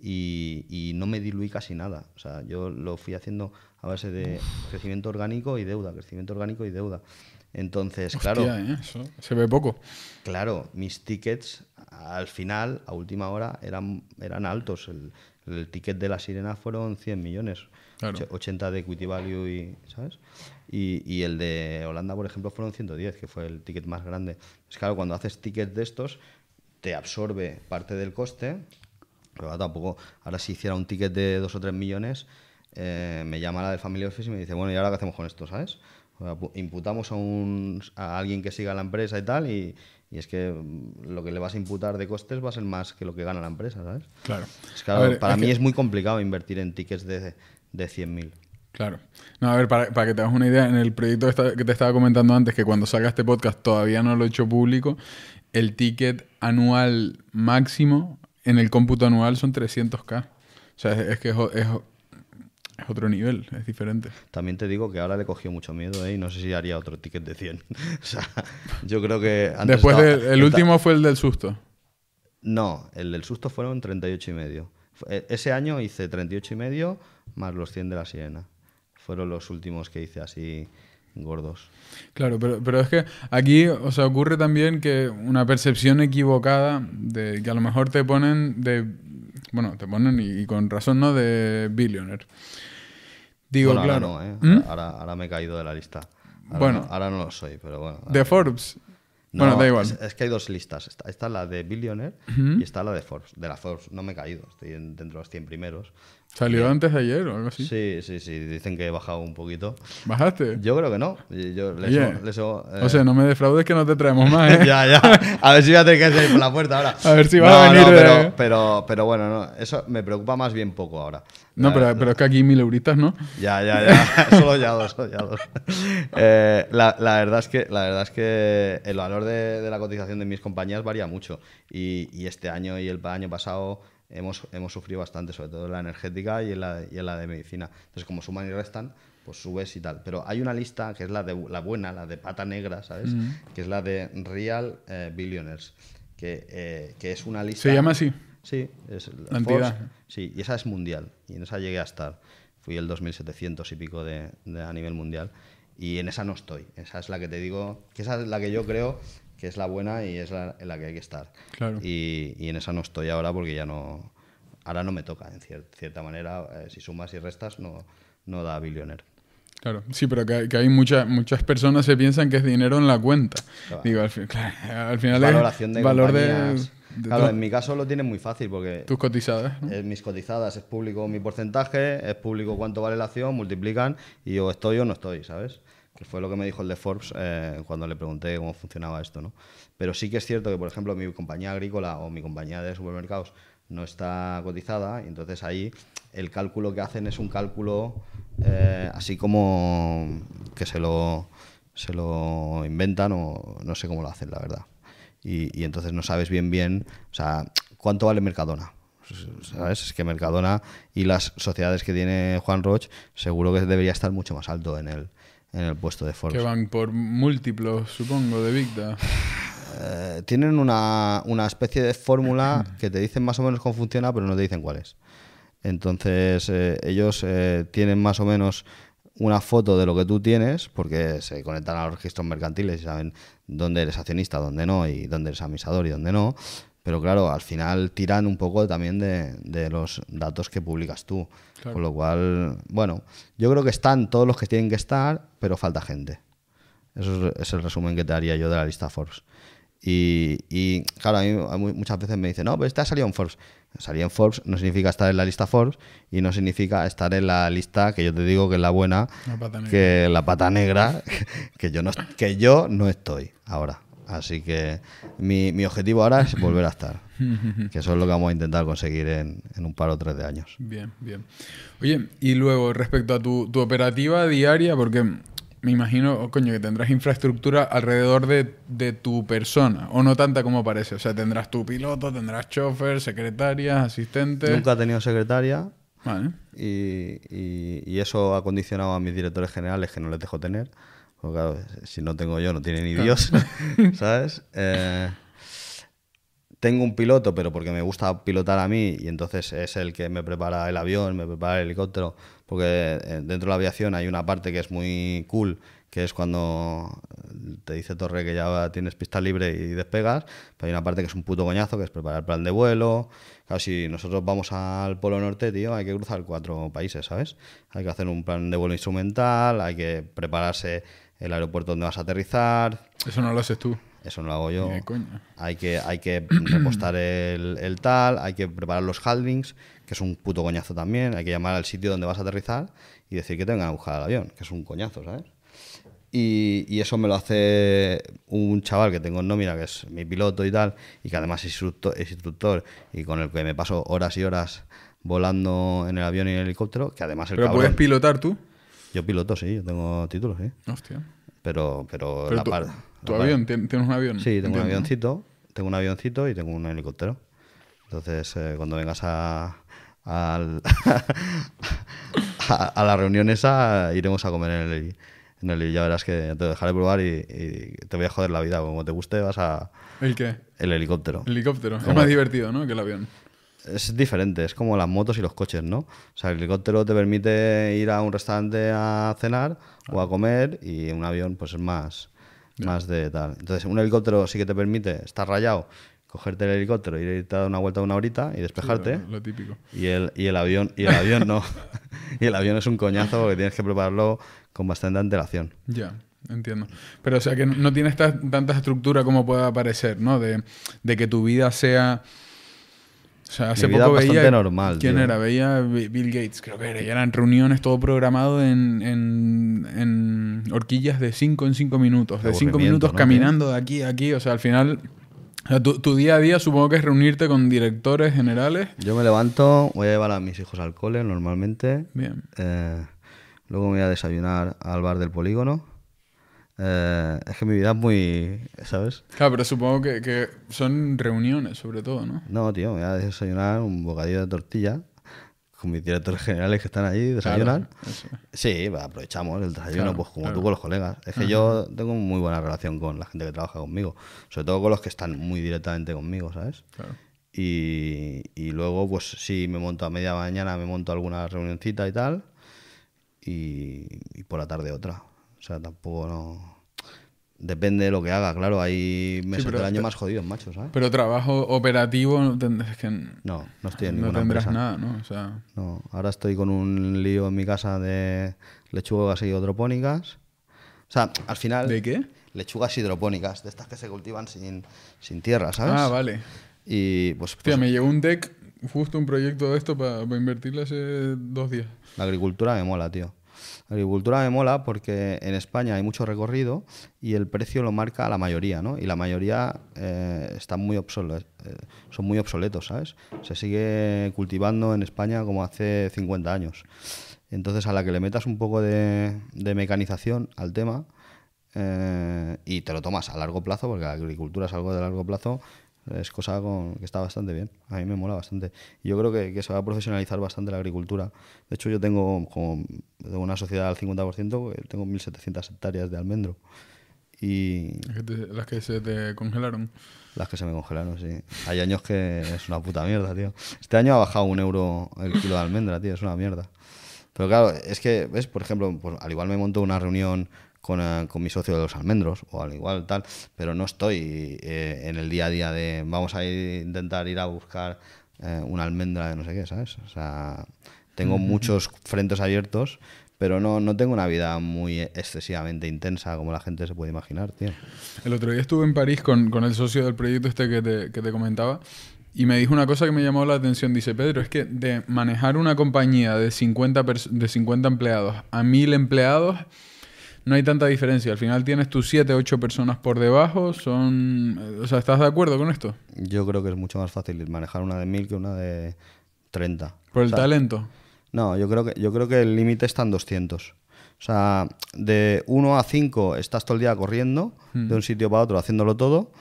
[SPEAKER 1] y, no me diluí casi nada. O sea, yo lo fui haciendo a base de crecimiento orgánico y deuda, crecimiento orgánico y deuda. Entonces, claro. ¿eh? se ve poco. Claro, mis tickets al final, a última hora, eran, eran altos. El, ticket de la sirena fueron 100 millones, 80 de equity value y, ¿sabes? Y, el de Holanda, por ejemplo, fueron 110, que fue el ticket más grande. Es claro, cuando haces tickets de estos, te absorbe parte del coste, tampoco, ahora si hiciera un ticket de 2 o 3 millones, eh, me llama la de Family Office y me dice, bueno, ¿y ahora qué hacemos con esto, sabes? imputamos a, un, alguien que siga la empresa y tal, y, es que mm, lo que le vas a imputar de costes va a ser más que lo que gana la empresa, ¿sabes?
[SPEAKER 2] Claro. para mí es muy
[SPEAKER 1] complicado invertir en tickets de, de 100.000.
[SPEAKER 2] Claro. No, a ver, para, para, que te hagas una idea, en el proyecto que te estaba comentando antes, que cuando salga este podcast todavía no lo he hecho público, el ticket anual máximo en el cómputo anual son 300k. O sea, es, que es, otro nivel, es diferente. También te digo que ahora le cogió mucho miedo ¿eh? y no sé si haría
[SPEAKER 1] otro ticket de 100. o sea, yo creo que... Después, el, último
[SPEAKER 2] fue el del susto.
[SPEAKER 1] No, el del susto fueron 38 y medio. E, ese año hice 38 y medio más los 100 de la siena. Fueron los últimos que hice así gordos.
[SPEAKER 2] Claro, pero, pero, es que aquí, o ocurre también que una percepción equivocada de que a lo mejor te ponen de, bueno, te ponen y, con razón, ¿no? De billionaire. Digo, claro. ¿eh? ¿Mm?
[SPEAKER 1] Ahora, ahora, me he caído de la lista. bueno, ahora no lo soy, pero bueno. De
[SPEAKER 2] Forbes. bueno, da igual.
[SPEAKER 1] Es, que hay dos listas. Está, la de Billionaire y está la de Forbes. De la Forbes no me he caído, estoy dentro de los 100 primeros. Salió antes de ayer o algo así. Sí, sí, sí. Dicen que he bajado un poquito. ¿Bajaste? Yo creo que no. O eh. sea, no
[SPEAKER 2] me defraudes que no te traemos más. ¿eh? ya, ya. A ver si voy a tener que salir por la puerta ahora. A ver si va a venir. pero,
[SPEAKER 1] pero, pero, bueno, no. eso me preocupa más bien poco ahora. No, pero, eh,
[SPEAKER 2] pero es que aquí mil euritas, ¿no? Ya, ya, ya. solo
[SPEAKER 1] ya dos, solo ya dos. Eh, la, verdad es que, la verdad es que el valor de, la cotización de mis compañías varía mucho. y este año y el año pasado hemos, hemos sufrido bastante, sobre todo en la energética y en la, y la de medicina. Entonces, como suman y restan, pues subes y tal. Pero hay una lista que es la, de, la buena, la de pata negra, ¿sabes? Que es la de Real eh, Billionaires, que, eh, que, es una lista... Se llama así. Sí, es la sí, y esa es mundial, y en esa llegué a estar. Fui el 2.700 y pico de, de, a nivel mundial, y en esa no estoy. Esa es la que te digo, que esa es la que yo creo que es la buena y es la, en la que hay que estar. Y, en esa no estoy ahora porque ya no. Ahora no me toca, en cierta manera. Eh, si sumas y restas, no, no da bilionero.
[SPEAKER 2] Claro, sí, pero que, hay muchas muchas personas que piensan que es dinero en la cuenta. Digo, al, final es valoración de valor de, Claro, en
[SPEAKER 1] mi caso lo tienen muy fácil porque... Tus cotizadas. mis cotizadas, es público mi porcentaje, es público cuánto vale la acción, multiplican y yo estoy o no estoy, ¿sabes? que fue lo que me dijo el de Forbes eh, cuando le pregunté cómo funcionaba esto. ¿no? Pero sí que es cierto que, por ejemplo, mi compañía agrícola o mi compañía de supermercados no está cotizada, y entonces ahí el cálculo que hacen es un cálculo eh, así como que se lo, se lo inventan o no sé cómo lo hacen, la verdad. Y, entonces no sabes bien bien, o sea, cuánto vale Mercadona. ¿Sabes? Es que Mercadona y las sociedades que tiene Juan Roche seguro que debería estar mucho más alto en el, en el puesto de Forbes. Que
[SPEAKER 2] van por múltiplos, supongo, de victa. Eh, tienen una, una, especie
[SPEAKER 1] de fórmula que te dicen más o menos cómo funciona, pero no te dicen cuál es. Entonces, eh, ellos eh, tienen más o menos una foto de lo que tú tienes, porque se conectan a los registros mercantiles y saben dónde eres accionista, dónde no, y dónde eres amisador y dónde no. Pero claro, al final tiran un poco también de, los datos que publicas tú. Por Con lo cual, bueno, yo creo que están todos los que tienen que estar, pero falta gente. Eso es, el resumen que te haría yo de la lista Forbes. Y, claro, a mí muchas veces me dicen, no, pero esta ha salido en Forbes. Salir en Forbes no significa estar en la lista Forbes y no significa estar en la lista que yo te digo que es la buena, que la pata negra, que yo no, que yo no estoy ahora. Así que mi, objetivo ahora es volver a estar. que eso es lo que vamos a intentar conseguir en, un par o tres de años. Bien, bien.
[SPEAKER 2] Oye, y luego respecto a tu, operativa diaria, porque me imagino, oh, coño, que tendrás infraestructura alrededor de, tu persona, o no tanta como parece. O sea, tendrás tu piloto, tendrás chofer, secretarias, asistentes. Nunca he tenido secretaria. Vale.
[SPEAKER 1] Y, y, eso ha condicionado a mis directores generales que no les dejo tener si no tengo yo, no tiene ni Dios, ¿sabes? Eh, tengo un piloto, pero porque me gusta pilotar a mí y entonces es el que me prepara el avión, me prepara el helicóptero, porque eh, dentro de la aviación hay una parte que es muy cool, que es cuando te dice Torre que ya tienes pista libre y despegas, pero hay una parte que es un puto coñazo, que es preparar el plan de vuelo. Claro, si nosotros vamos al Polo Norte, tío, hay que cruzar cuatro países, ¿sabes? Hay que hacer un plan de vuelo instrumental, hay que prepararse el aeropuerto donde vas a aterrizar. Eso no lo haces tú. Eso no lo hago yo. Hay que, hay que repostar el, tal, hay que preparar los holdings, que es un puto coñazo también. Hay que llamar al sitio donde vas a aterrizar y decir que tengan vengan a al avión, que es un coñazo, ¿sabes? Y, eso me lo hace un chaval que tengo en nómina, que es mi piloto y tal, y que además es instructor, es instructor y con el que me paso horas y horas volando en el avión y en el helicóptero, que además el ¿Pero puedes pilotar tú? Yo piloto, sí, yo tengo títulos, sí. Hostia. Pero, pero, la avión? ¿Tienes un avión? Sí, tengo un avioncito. Tengo un avioncito y tengo un helicóptero. Entonces, eh, cuando vengas a, a, la reunión esa, iremos a comer en el, en el Ya verás que te dejaré probar y, te voy a joder la vida. Como te guste, vas a. ¿El qué? El helicóptero. El helicóptero. es más divertido, ¿no? Que el avión es diferente, es como las motos y los coches, ¿no? O sea, el helicóptero te permite ir a un restaurante a cenar o a ah. comer y un avión pues es más, más de tal. Entonces, un helicóptero sí que te permite estar rayado, cogerte el helicóptero, irte a dar una vuelta de una horita y despejarte. lo, típico. Y el, y el avión, y el avión no. y el avión es un coñazo porque tienes que prepararlo con bastante antelación.
[SPEAKER 2] Ya. Entiendo. Pero o sea que no tiene tanta estructura como pueda parecer, ¿no? De, de que tu vida sea o sea, hace Mi vida poco veía. normal. ¿Quién era? Veía Bill Gates, creo que era. Y eran reuniones todo programado en, en, horquillas de 5 en 5 minutos. De 5 minutos caminando de aquí a aquí. O sea, al final. tu, día a día supongo que es reunirte con directores generales.
[SPEAKER 1] Yo me levanto, voy a llevar a mis hijos al cole normalmente. Bien. Eh, luego me voy a desayunar al bar del polígono. Eh, es que mi vida es muy. ¿Sabes?
[SPEAKER 2] Claro, pero supongo que, son reuniones, sobre todo, ¿no?
[SPEAKER 1] No, tío, me voy a desayunar un bocadillo de tortilla con mis directores generales que están allí, desayunar sí, aprovechamos el desayuno, pues como tú con los colegas. Es que yo tengo muy buena relación con la gente que trabaja conmigo, sobre todo con los que están muy directamente conmigo, ¿sabes? Y, y, luego, pues si me monto a media mañana, me monto alguna reunioncita y tal, y por la tarde otra. O sea, tampoco no. Depende de lo que haga, claro. Hay meses del año más jodidos, macho, ¿sabes?
[SPEAKER 2] Pero trabajo operativo no tendrás que. No,
[SPEAKER 1] no tendrás nada,
[SPEAKER 2] ¿no? O sea...
[SPEAKER 1] No, ahora estoy con un lío en mi casa de lechugas hidropónicas. O sea, al final. ¿De qué? Lechugas hidropónicas, de estas que se cultivan sin, sin tierra, ¿sabes? Ah, vale. Y pues. Hostia, pues me llegó un
[SPEAKER 2] deck, justo un proyecto de esto para invertirlo invertirle hace dos días.
[SPEAKER 1] La agricultura me mola, tío agricultura me mola porque en España hay mucho recorrido y el precio lo marca la mayoría, ¿no? Y la mayoría eh, están muy eh, son muy obsoletos, ¿sabes? Se sigue cultivando en España como hace 50 años. Entonces, a la que le metas un poco de, mecanización al tema eh, y te lo tomas a largo plazo, porque la agricultura es algo de largo plazo, es cosa que está bastante bien. A mí me mola bastante. Yo creo que, se va a profesionalizar bastante la agricultura. De hecho, yo tengo como una sociedad al 50%, eh, tengo 1.700 hectáreas de almendro. Y
[SPEAKER 2] las que se te congelaron.
[SPEAKER 1] Las que se me congelaron, sí. Hay años que es una puta mierda, tío. Este año ha bajado un euro el kilo de almendra, tío. Es una mierda. Pero claro, es que, ¿ves? Por ejemplo, pues, al igual me monto una reunión con, eh, con, mi socio de los almendros, o al igual tal, pero no estoy eh, en el día a día de vamos a intentar ir a buscar eh, una almendra de no sé qué, ¿sabes? O sea, tengo muchos frentes abiertos, pero no, no tengo una vida muy excesivamente intensa como la gente se puede
[SPEAKER 2] imaginar, tío. El otro día estuve en París con, con el socio del proyecto este que te, que te, comentaba y me dijo una cosa que me llamó la atención. Dice, Pedro, es que de manejar una compañía de 50, de 50 empleados a 1000 empleados no hay tanta diferencia. Al final tienes tus 7, 8 personas por debajo. Son, eh, ¿estás de acuerdo con esto?
[SPEAKER 1] Yo creo que es mucho más fácil manejar una de 1000 que una de 30. ¿Por el talento? No, yo creo que, yo creo que el límite está en 200. O sea, de 1 a 5 estás todo el día corriendo hmm. de un sitio para otro haciéndolo todo.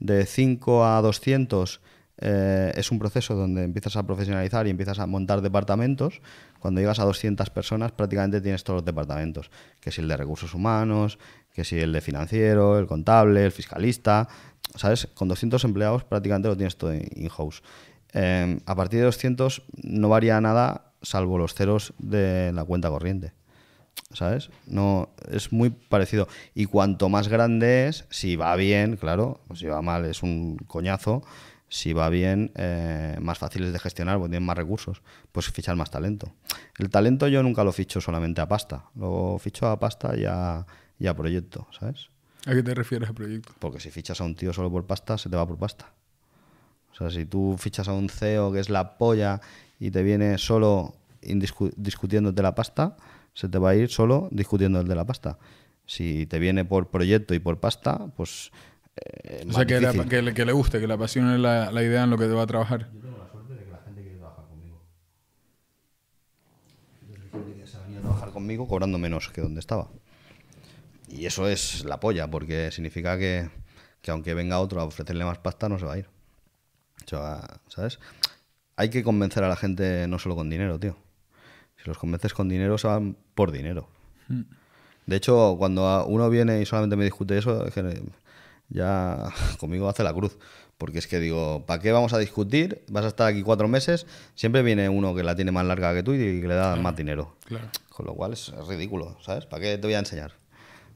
[SPEAKER 1] De 5 a 200 eh, es un proceso donde empiezas a profesionalizar y empiezas a montar departamentos cuando llegas a 200 personas prácticamente tienes todos los departamentos, que si el de recursos humanos, que si el de financiero, el contable, el fiscalista, ¿sabes? Con 200 empleados prácticamente lo tienes todo in-house. Em, a partir de 200 no varía nada salvo los ceros de la cuenta corriente. ¿Sabes? No, es muy parecido. Y cuanto más grande es, si va bien, claro, si va mal es un coñazo, si va bien, eh, más fáciles de gestionar, porque tienen más recursos, pues fichar más talento. El talento yo nunca lo ficho solamente a pasta, lo ficho a pasta y a, proyecto, ¿sabes?
[SPEAKER 2] ¿A qué te refieres a proyecto?
[SPEAKER 1] Porque si fichas a un tío solo por pasta, se te va por pasta. O sea, si tú fichas a un CEO que es la polla y te viene solo indiscu- discutiéndote la pasta, se te va a ir solo discutiendo el de la pasta. Si te viene por proyecto y por pasta, pues eh, o sea, que,
[SPEAKER 2] le, guste, que le apasione la, la, idea en lo que te va a trabajar.
[SPEAKER 1] Yo tengo la suerte de que la gente quiere trabajar conmigo. que se ha venido a trabajar conmigo cobrando menos que donde estaba. Y eso es la polla, porque significa que, aunque venga otro a ofrecerle más pasta, no se va a ir. O ¿Sabes? Hay que convencer a la gente no solo con dinero, tío. Si los convences con dinero, se van por dinero. Hmm. De hecho, cuando uno viene y solamente me discute eso, es que ya conmigo hace la cruz. Porque es que digo, ¿para qué vamos a discutir? Vas a estar aquí cuatro meses, siempre viene uno que la tiene más larga que tú y que le da más dinero. Claro. Con lo cual es, ridículo, ¿sabes? ¿Para qué te voy a enseñar?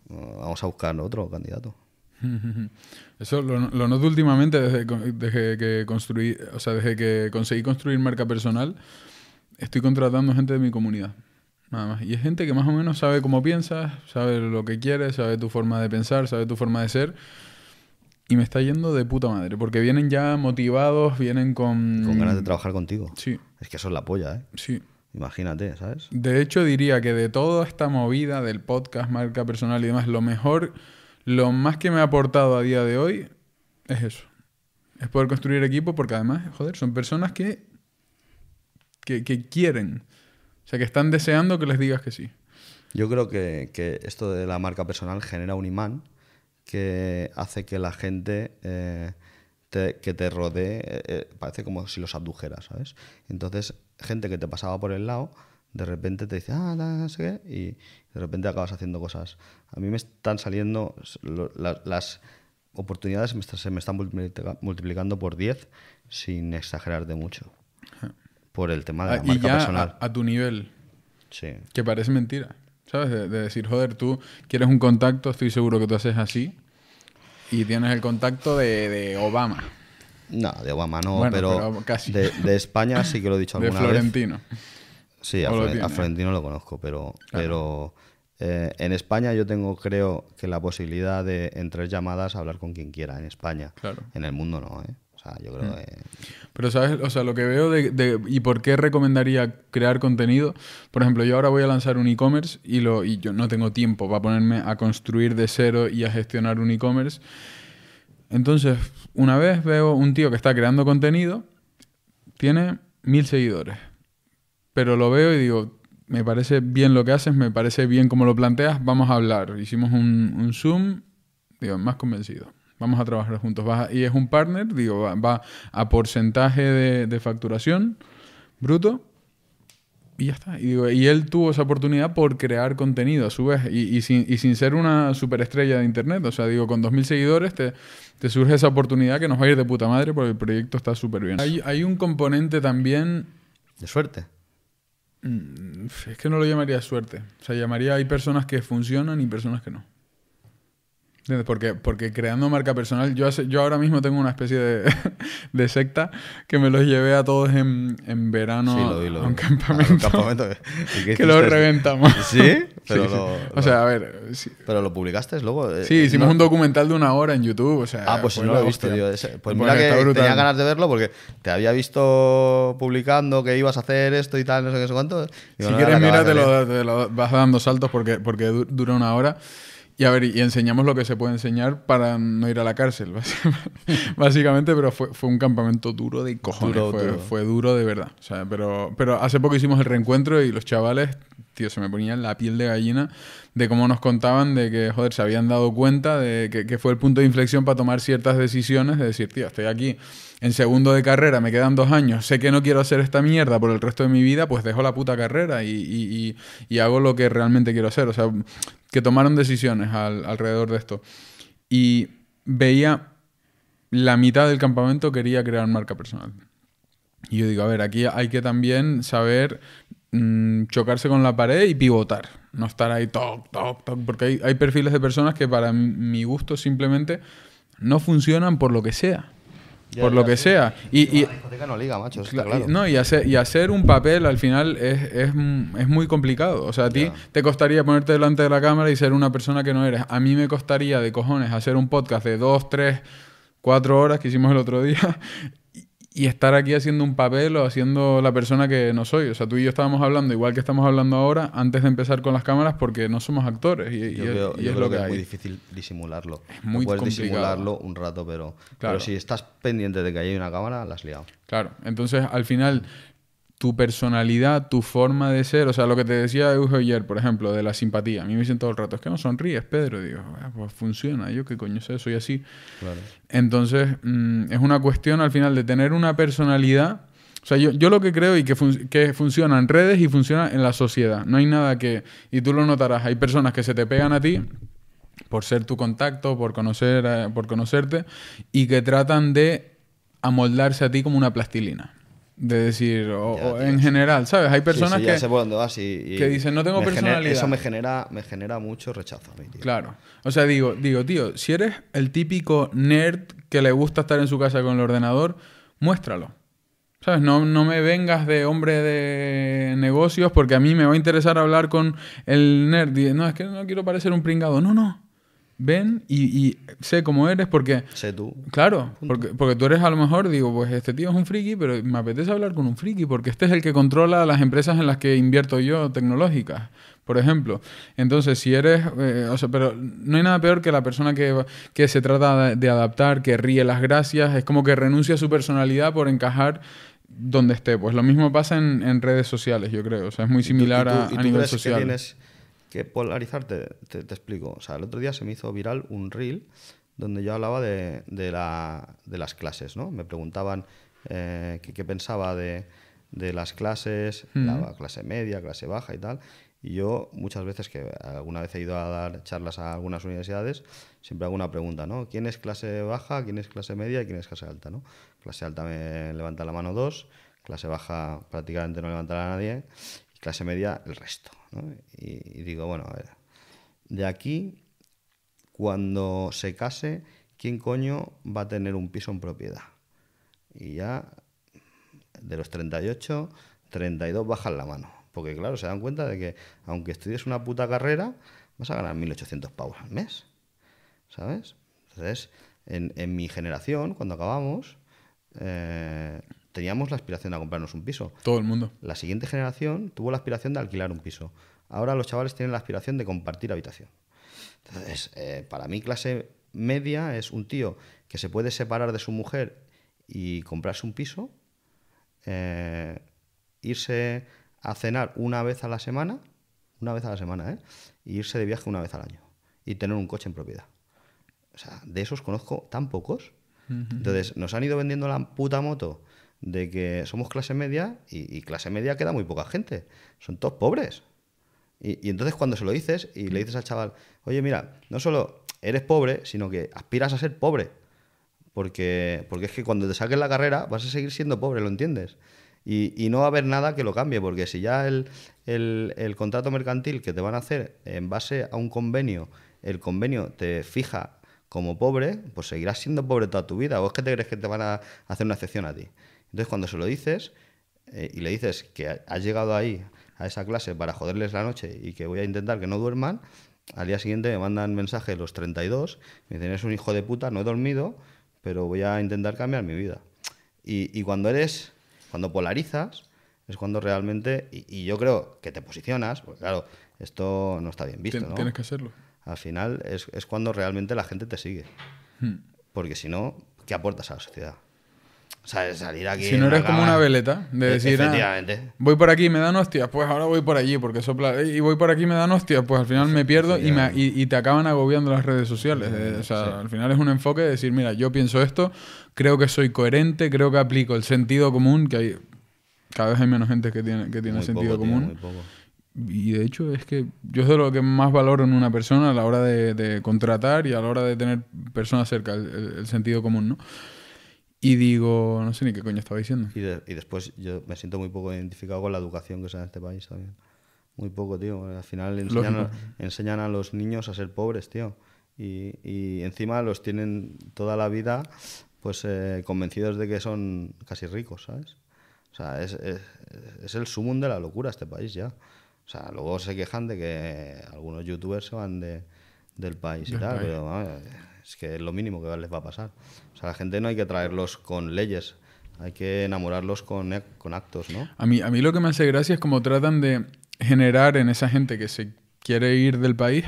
[SPEAKER 1] Vamos a buscar otro
[SPEAKER 2] candidato. Eso lo, lo noto últimamente desde, que construí, o sea, desde que conseguí construir marca personal, estoy contratando gente de mi comunidad. Nada más. Y es gente que más o menos sabe cómo piensas, sabe lo que quieres, sabe tu forma de pensar, sabe tu forma de ser y me está yendo de puta madre, porque vienen ya motivados, vienen con... Con ganas de trabajar contigo. Sí. Es que eso es la polla, ¿eh? Sí. Imagínate, ¿sabes? De hecho, diría que de toda esta movida del podcast, marca personal y demás, lo mejor, lo más que me ha aportado a día de hoy es eso. Es poder construir equipo porque además, joder, son personas que, que, quieren. O sea, que están deseando que les digas que sí.
[SPEAKER 1] Yo creo que, que esto de la marca personal genera un imán que hace que la gente eh, que te rodee eh, eh, parece como si los abdujeras, ¿sabes? Entonces, gente que te pasaba por el lado, de repente te dice, ah, no sé qué, y de repente acabas haciendo cosas. A mí me están saliendo las oportunidades, se me están multiplicando por 10 sin exagerar de mucho. Por el tema de ah, la marca personal.
[SPEAKER 2] A, tu nivel. Que parece mentira. ¿sabes? De, decir, joder, tú quieres un contacto, estoy seguro que tú haces así. Y tienes el contacto de, Obama. No, de Obama no, pero, De,
[SPEAKER 1] España sí que lo he dicho alguna vez. De Florentino. Sí, a, Florentino lo conozco, pero, pero eh, en España yo tengo, creo, que la posibilidad de en tres llamadas hablar con quien quiera en España. En el mundo no, ¿eh? Mm.
[SPEAKER 2] Pero, ¿sabes? O sea, lo que veo de, ¿Y por qué recomendaría crear contenido? Por ejemplo, yo ahora voy a lanzar un e-commerce y, lo, y yo no tengo tiempo para ponerme a construir de cero y a gestionar un e-commerce. Entonces, una vez veo un tío que está creando contenido, tiene mil seguidores. Pero lo veo y digo, me parece bien lo que haces, me parece bien cómo lo planteas, vamos a hablar. Hicimos un, un Zoom, digo, más convencido vamos a trabajar juntos. y es un partner, digo, va, a porcentaje de, facturación bruto y ya está. Y, él tuvo esa oportunidad por crear contenido a su vez y, sin, ser una superestrella de internet. O sea, digo, con 2.000 seguidores te, surge esa oportunidad que nos va a ir de puta madre porque el proyecto está súper bien. Hay, un componente también... De suerte. Mm, es que no lo llamaría suerte. O sea, llamaría hay personas que funcionan y personas que no. Porque, porque creando marca personal, yo, yo ahora mismo tengo una especie de, de, secta que me los llevé a todos en, en verano sí, a un campamento. que, los lo reventamos. ¿Sí? Pero Lo, o sea, a ver. ¿Pero lo
[SPEAKER 1] publicaste luego? Eh, sí, eh, hicimos un
[SPEAKER 2] documental de una hora en YouTube. O sea, ah, pues, pues no lo he visto, tío. pues mira que tenía ganas de verlo porque te había visto publicando que ibas a hacer esto y tal, no sé qué, sé cuánto. si quieres, mira, te lo, lo vas dando saltos porque, porque dura una hora. Y a ver, y enseñamos lo que se puede enseñar para no ir a la cárcel, básicamente, pero fue, un campamento duro de cojones, fue, duro. de verdad. pero, pero hace poco hicimos el reencuentro y los chavales, tío, se me ponían la piel de gallina de cómo nos contaban de que, joder, se habían dado cuenta de que, que fue el punto de inflexión para tomar ciertas decisiones, de decir, tío, estoy aquí en segundo de carrera me quedan dos años, sé que no quiero hacer esta mierda por el resto de mi vida, pues dejo la puta carrera y, hago lo que realmente quiero hacer. O sea, que tomaron decisiones alrededor de esto. Y veía la mitad del campamento quería crear marca personal. Y yo digo, a ver, aquí hay que también saber mm, chocarse con la pared y pivotar. No estar ahí toc, toc, toc, porque hay perfiles de personas que para mi gusto simplemente no funcionan por lo que sea por lo que sea. Y, no y, hacer, y hacer un papel al final es, muy complicado. O sea, a ti te costaría ponerte delante de la cámara y ser una persona que no eres. A mí me costaría de cojones hacer un podcast de dos, tres, cuatro horas que hicimos el otro día y estar aquí haciendo un papel o haciendo la persona que no soy. O sea, tú y yo estábamos hablando igual que estamos hablando ahora antes de empezar con las cámaras porque no somos actores y, yo creo, que, es muy
[SPEAKER 1] difícil disimularlo. Es muy Puedes disimularlo un rato, pero, pero si estás pendiente de que haya una cámara, la has liado.
[SPEAKER 2] Claro, entonces al final tu personalidad, tu forma de ser. O sea, lo que te decía Eugenio ayer, por ejemplo, de la simpatía. A mí me dicen todo el rato, es que no sonríes, Pedro. digo, ah, pues funciona, yo que coño sé, soy así. Entonces, mm, es una cuestión al final de tener una personalidad. O sea, yo, yo lo que creo y que, funciona en redes y funciona en la sociedad. No hay nada que... Y tú lo notarás, hay personas que se te pegan a ti por ser tu contacto, por, conocer, por conocerte, y que tratan de amoldarse a ti como una plastilina. De decir, o, en general, ¿sabes? Hay personas que, que dicen, no tengo personalidad. eso me
[SPEAKER 1] genera, me genera mucho rechazo
[SPEAKER 2] Claro. O sea, digo, digo, tío, si eres el típico nerd que le gusta estar en su casa con el ordenador, muéstralo. ¿Sabes? No, no me vengas de hombre de negocios porque a mí me va a interesar hablar con el nerd. Y, no, es que no quiero parecer un pringado. No, no ven y, sé cómo eres porque... Sé tú. Claro, porque, porque, tú eres a lo mejor, digo, pues este tío es un friki, pero me apetece hablar con un friki porque este es el que controla las empresas en las que invierto yo tecnológicas, por ejemplo. Entonces, si eres... Eh, o sea, pero no hay nada peor que la persona que, que se trata de adaptar, que ríe las gracias, es como que renuncia a su personalidad por encajar donde esté. Pues lo mismo pasa en, en redes sociales, yo creo. O sea, es muy similar a, nivel social
[SPEAKER 1] que polarizarte, te, explico. O sea, el otro día se me hizo viral un reel donde yo hablaba de, de, la, de las clases, ¿no? Me preguntaban eh, qué, pensaba de, las clases, la clase media, clase baja y tal. Y yo muchas veces que alguna vez he ido a dar charlas a algunas universidades, siempre hago una pregunta, ¿no? ¿Quién es clase baja, quién es clase media y quién es clase alta, ¿no? Clase alta me levanta la mano dos, clase baja prácticamente no levantará a nadie y clase media el resto y, digo, bueno, a ver, de aquí, cuando se case, ¿quién coño va a tener un piso en propiedad? Y ya de los 38, 32 bajan la mano. Porque claro, se dan cuenta de que aunque estudies una puta carrera, vas a ganar 1.800 pavos al mes. ¿Sabes? Entonces, en, mi generación, cuando acabamos, eh, teníamos la aspiración a comprarnos un piso. Todo el mundo. La siguiente generación tuvo la aspiración de alquilar un piso. Ahora los chavales tienen la aspiración de compartir habitación. Entonces, eh, para mí clase media es un tío que se puede separar de su mujer y comprarse un piso, eh, irse a cenar una vez a la semana, una vez a la semana, ¿eh? Y irse de viaje una vez al año y tener un coche en propiedad. O sea, de esos conozco tan pocos.
[SPEAKER 2] Entonces,
[SPEAKER 1] nos han ido vendiendo la puta moto de que somos clase media y, clase media queda muy poca gente. Son todos pobres. Y, entonces cuando se lo dices y le dices al chaval, oye, mira, no solo eres pobre, sino que aspiras a ser pobre. Porque, porque es que cuando te saques la carrera vas a seguir siendo pobre, ¿lo entiendes? Y, no va a haber nada que lo cambie, porque si ya el, el contrato mercantil que te van a hacer en base a un convenio, el convenio te fija como pobre, pues seguirás siendo pobre toda tu vida. ¿O es que te crees que te van a hacer una excepción a ti? Entonces, cuando se lo dices eh, y le dices que has llegado ahí a esa clase para joderles la noche y que voy a intentar que no duerman, al día siguiente me mandan mensaje los 32, me dicen, eres un hijo de puta, no he dormido, pero voy a intentar cambiar mi vida. Y, cuando eres, cuando polarizas, es cuando realmente, y, yo creo que te posicionas, porque claro, esto no está bien visto. ¿no? Tienes que hacerlo. Al final es, cuando realmente la gente te sigue. Hmm. Porque si no, ¿qué aportas a la sociedad? O sea, salir aquí. Si no eres como una veleta, de e- decir. Ah,
[SPEAKER 2] voy por aquí me dan hostias, pues ahora voy por allí porque eso eh, Y voy por aquí me dan hostias, pues al final me pierdo y, me, te acaban agobiando las redes sociales. Eh, o sea, al final es un enfoque de decir, mira, yo pienso esto, creo que soy coherente, creo que aplico el sentido común, que hay. Cada vez hay menos gente que tiene, que tiene sentido común. Y de hecho es que yo es de lo que más valoro en una persona a la hora de, contratar y a la hora de tener personas cerca, el, el sentido común, ¿no? y digo, no sé ni qué coño estaba
[SPEAKER 1] diciendo. Y, después yo me siento muy poco identificado con la educación que se da en este país también. Muy poco, tío. Al final enseñan a, enseñan a los niños a ser pobres, tío. Y, encima los tienen toda la vida pues eh, convencidos de que son casi ricos, ¿sabes? O sea, es, es, el sumum de la locura este país ya. O sea, luego se quejan de que algunos youtubers se van de, del país y tal, pero es que es lo mínimo que les va a pasar. O sea, la gente no hay que traerlos con leyes, hay que
[SPEAKER 2] enamorarlos con, con actos, ¿no? A mí, a mí lo que me hace gracia es como tratan de generar en esa gente que se quiere ir del país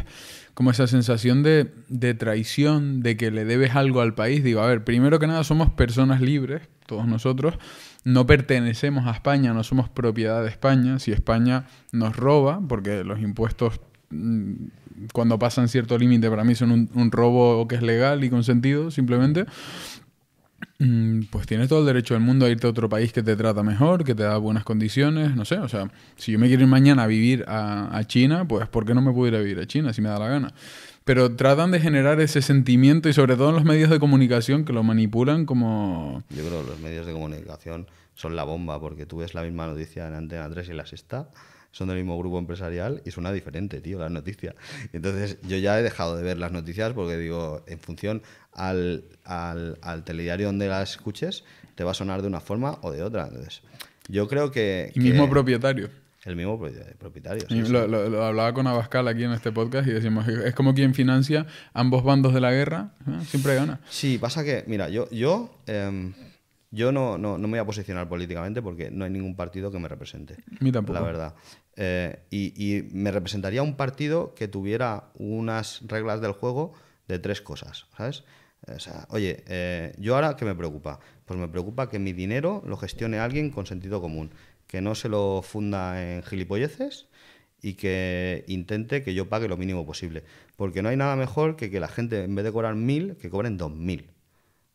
[SPEAKER 2] como esa sensación de, de, traición, de que le debes algo al país. Digo, a ver, primero que nada somos personas libres, todos nosotros, no pertenecemos a España, no somos propiedad de España. Si España nos roba, porque los impuestos mm, cuando pasan cierto límite para mí son un, robo que es legal y consentido simplemente, mm, pues tienes todo el derecho del mundo a irte a otro país que te trata mejor, que te da buenas condiciones, no sé, o sea, si yo me quiero ir mañana a vivir a, China, pues ¿por qué no me puedo ir a vivir a China si me da la gana? Pero tratan de generar ese sentimiento y sobre todo en los medios de comunicación que lo manipulan como... Yo creo que los medios de comunicación
[SPEAKER 1] son la bomba, porque tú ves la misma noticia en Antena 3 y en la sexta son del mismo grupo empresarial y suena diferente, tío, la noticia. Entonces yo ya he dejado de ver las noticias porque digo, en función al, al, al telediario donde las escuches, te va a sonar de una forma
[SPEAKER 2] o de otra. Entonces, yo creo que... Y mismo propietario. El mismo propietario. Sí, lo, hablaba con Abascal aquí en este podcast y decimos, es como quien financia ambos bandos de la guerra, ¿eh? siempre gana. Sí, pasa que, mira, yo, yo, em, yo no, no, me voy a
[SPEAKER 1] posicionar políticamente porque no hay ningún partido que me represente. Mí tampoco. La verdad. Eh, y, me representaría un partido que tuviera unas reglas del juego de tres cosas, ¿sabes? O sea, oye, eh, yo ahora, ¿qué me preocupa? Pues me preocupa que mi dinero lo gestione alguien con sentido común, que no se lo funda en gilipolleces y que intente que yo pague lo mínimo posible. Porque no hay nada mejor que que la gente, en vez de cobrar mil, que cobren dos mil,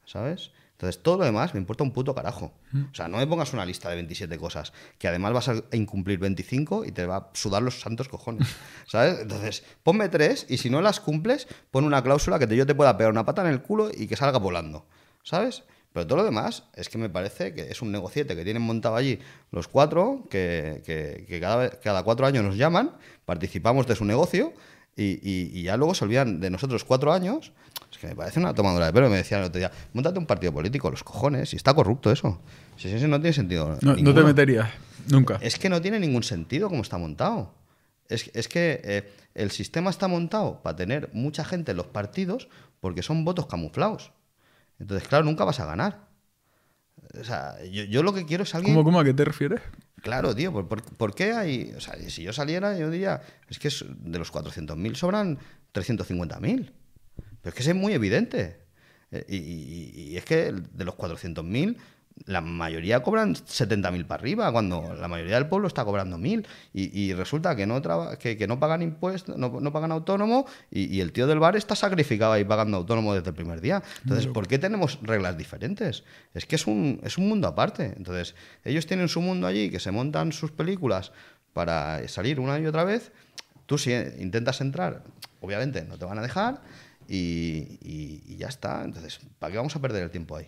[SPEAKER 1] ¿sabes? Entonces, todo lo demás me importa un puto carajo. O sea, no me pongas una lista de 27 cosas, que además vas a incumplir 25 y te va a sudar los santos cojones. ¿Sabes? Entonces, ponme tres y si no las cumples, pon una cláusula que yo te pueda pegar una pata en el culo y que salga volando. ¿Sabes? Pero todo lo demás es que me parece que es un negociete que tienen montado allí los cuatro, que, cada, cada cuatro años nos llaman, participamos de su negocio y, y, ya luego se olvidan de nosotros cuatro años que me parece una tomadura de pelo. Me decían el otro día, montate un partido político, los cojones, si está corrupto eso. Si, no tiene sentido. No, te meterías, nunca. Es que no tiene ningún sentido como está montado. Es, que eh, el sistema está montado para tener mucha gente en los partidos porque son votos camuflados. Entonces, claro, nunca vas a ganar. O sea, yo, lo que quiero es alguien. ¿Cómo, cómo a qué te refieres? Claro, tío, porque por qué hay.? O sea, si yo saliera, yo diría, es que de los 400.000 sobran 350.000. Pero es que es muy evidente. Eh, y, es que de los 400.000, la mayoría cobran 70.000 para arriba, cuando la mayoría del pueblo está cobrando 1.000. Y, resulta que no, que, no pagan impuestos, no, pagan autónomo, y, el tío del bar está sacrificado ahí pagando autónomo desde el primer día. Entonces, ¿por qué tenemos reglas diferentes? Es que es un, es un mundo aparte. Entonces, ellos tienen su mundo allí, que se montan sus películas para salir una y otra vez. Tú si intentas entrar, obviamente no te van a dejar y, ya está. Entonces, ¿para qué vamos a perder el tiempo ahí?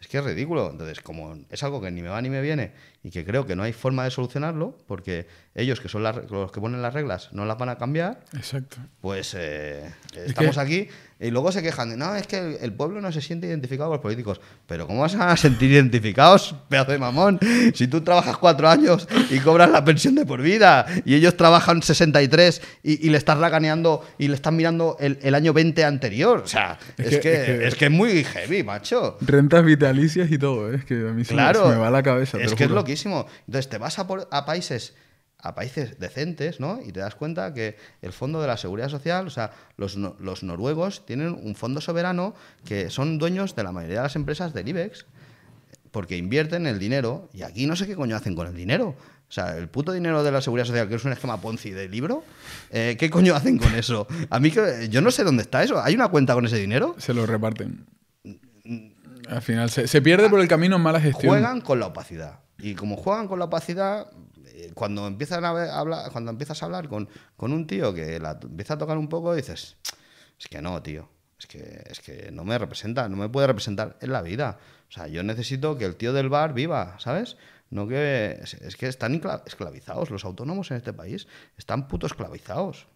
[SPEAKER 1] Es que es ridículo. Entonces, como es algo que ni me va ni me viene y que creo que no hay forma de solucionarlo porque ellos que son los que ponen las reglas no las van a cambiar. Exacto. Pues eh, estamos aquí y luego se quejan de, no, es que el, pueblo no se siente identificado con los políticos. Pero ¿cómo vas a sentir identificados, pedazo de mamón? Si tú trabajas cuatro años y cobras la pensión de por vida y ellos trabajan 63 y, y le estás racaneando y le están mirando el, año 20 anterior. O sea, es, que, es, que, es,
[SPEAKER 2] muy heavy, macho. Rentas vitalicias y todo, ¿eh? es que a mí se, claro, me, va la cabeza. Es que es lo que
[SPEAKER 1] entonces te vas a, países a países decentes, Y te das cuenta que el fondo de la seguridad social, o sea, los, noruegos tienen un fondo soberano que son dueños de la mayoría de las empresas del IBEX porque invierten el dinero y aquí no sé qué coño hacen con el dinero. O sea, el puto dinero de la seguridad social, que es un esquema Ponzi de libro, eh, ¿qué coño hacen con eso? A mí yo no sé dónde está eso. ¿Hay una cuenta con ese dinero?
[SPEAKER 2] Se lo reparten. Mm, mm. Al final se, se pierde por el camino en mala gestión. Juegan
[SPEAKER 1] con la opacidad.
[SPEAKER 2] Y como juegan con la opacidad, eh, cuando, empiezan a hablar, cuando empiezas a hablar
[SPEAKER 1] con, con un tío que la empieza a tocar un poco, dices, es que no, tío. Es que, es que no me representa, no me puede representar en la vida. O sea, yo necesito que el tío del bar viva, ¿sabes? No que. Es, que están esclavizados. Los autónomos en este país están puto esclavizados.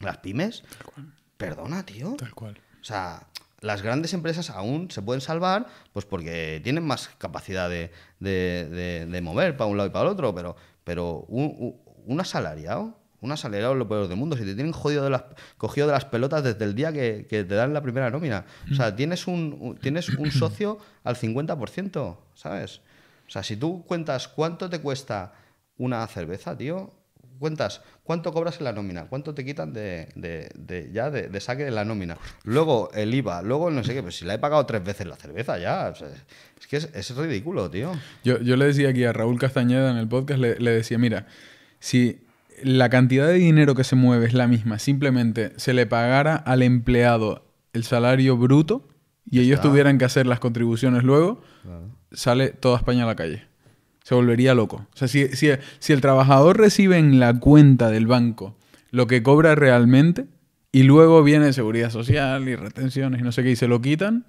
[SPEAKER 1] Las pymes. Tal cual. Perdona, tío. Tal cual. O sea, las grandes empresas aún se pueden salvar, pues porque tienen más capacidad de, de, mover para un lado y para el otro, pero, pero un, un, un asalariado, un asalariado lo peor del mundo. Si te tienen jodido de las, cogido de las pelotas desde el día que, que te dan la primera nómina. O sea, tienes un, tienes un socio al 50%, ¿sabes? O sea, si tú cuentas cuánto te cuesta una cerveza, tío, cuentas cuánto cobras en la nómina, cuánto te quitan de, ya de, saque de la nómina, luego el IVA, luego no sé qué, Pero pues si la he pagado tres veces la cerveza ya, es que es, ridículo, tío.
[SPEAKER 2] Yo, yo le decía aquí a Raúl Castañeda en el podcast, le, decía, mira, si la cantidad de dinero que se mueve es la misma, simplemente se le pagara al empleado el salario bruto y ellos tuvieran que hacer las contribuciones luego, sale toda España a la calle. Se volvería loco. O sea, si, si, el trabajador recibe en la cuenta del banco lo que cobra realmente y luego viene seguridad social y retenciones y no sé qué y se lo quitan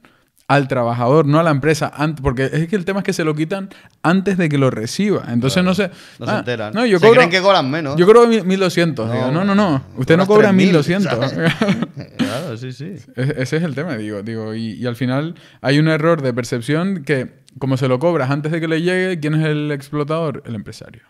[SPEAKER 2] al trabajador, no a la empresa, porque es que el tema es que se lo quitan antes de que lo reciba. Entonces no sé... No se ah, enteran. No, yo se que menos. Yo cobro 1.200. No, no, no, Usted no cobra 1.200. claro, sí, sí. Ese es el tema, digo. digo y al final hay un error de percepción que como se lo cobras antes de que le llegue, ¿quién es el explotador? El empresario.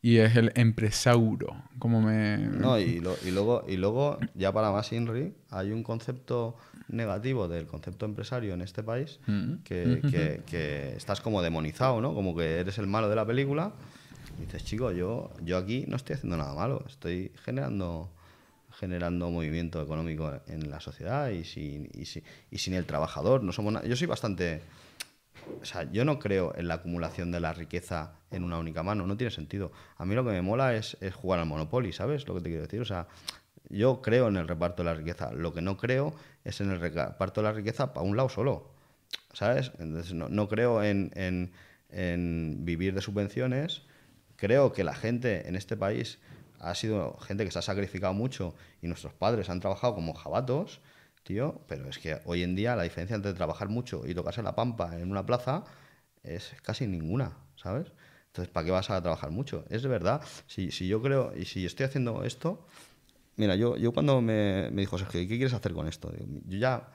[SPEAKER 2] Y es el empresauro, como me... No, y,
[SPEAKER 1] luego, y luego, ya para más INRI, hay un concepto negativo del concepto empresario en este país, mm. Mm. que, estás como demonizado, ¿no? Como que eres el malo de la película. dices, chico, yo, yo aquí no estoy haciendo nada malo, estoy generando generando movimiento económico en la sociedad y sin, sin, el trabajador. No somos yo soy bastante o sea, yo no creo en la acumulación de la riqueza en una única mano, no tiene sentido. A mí lo que me mola es, es jugar al Monopoly, ¿sabes? Lo que te quiero decir, o sea, yo creo en el reparto de la riqueza, lo que no creo es en el reparto de la riqueza para un lado solo, ¿sabes? Entonces no, no creo en, en, en vivir de subvenciones, creo que la gente en este país ha sido gente que se ha sacrificado mucho y nuestros padres han trabajado como jabatos tío, pero es que hoy en día la diferencia entre trabajar mucho y tocarse la pampa en una plaza es casi ninguna, ¿sabes? Entonces, ¿para qué vas a trabajar mucho? Es de verdad, si, si yo creo y si estoy haciendo esto, mira, yo, yo cuando me, dijo Sergio, ¿qué quieres hacer con esto? yo ya,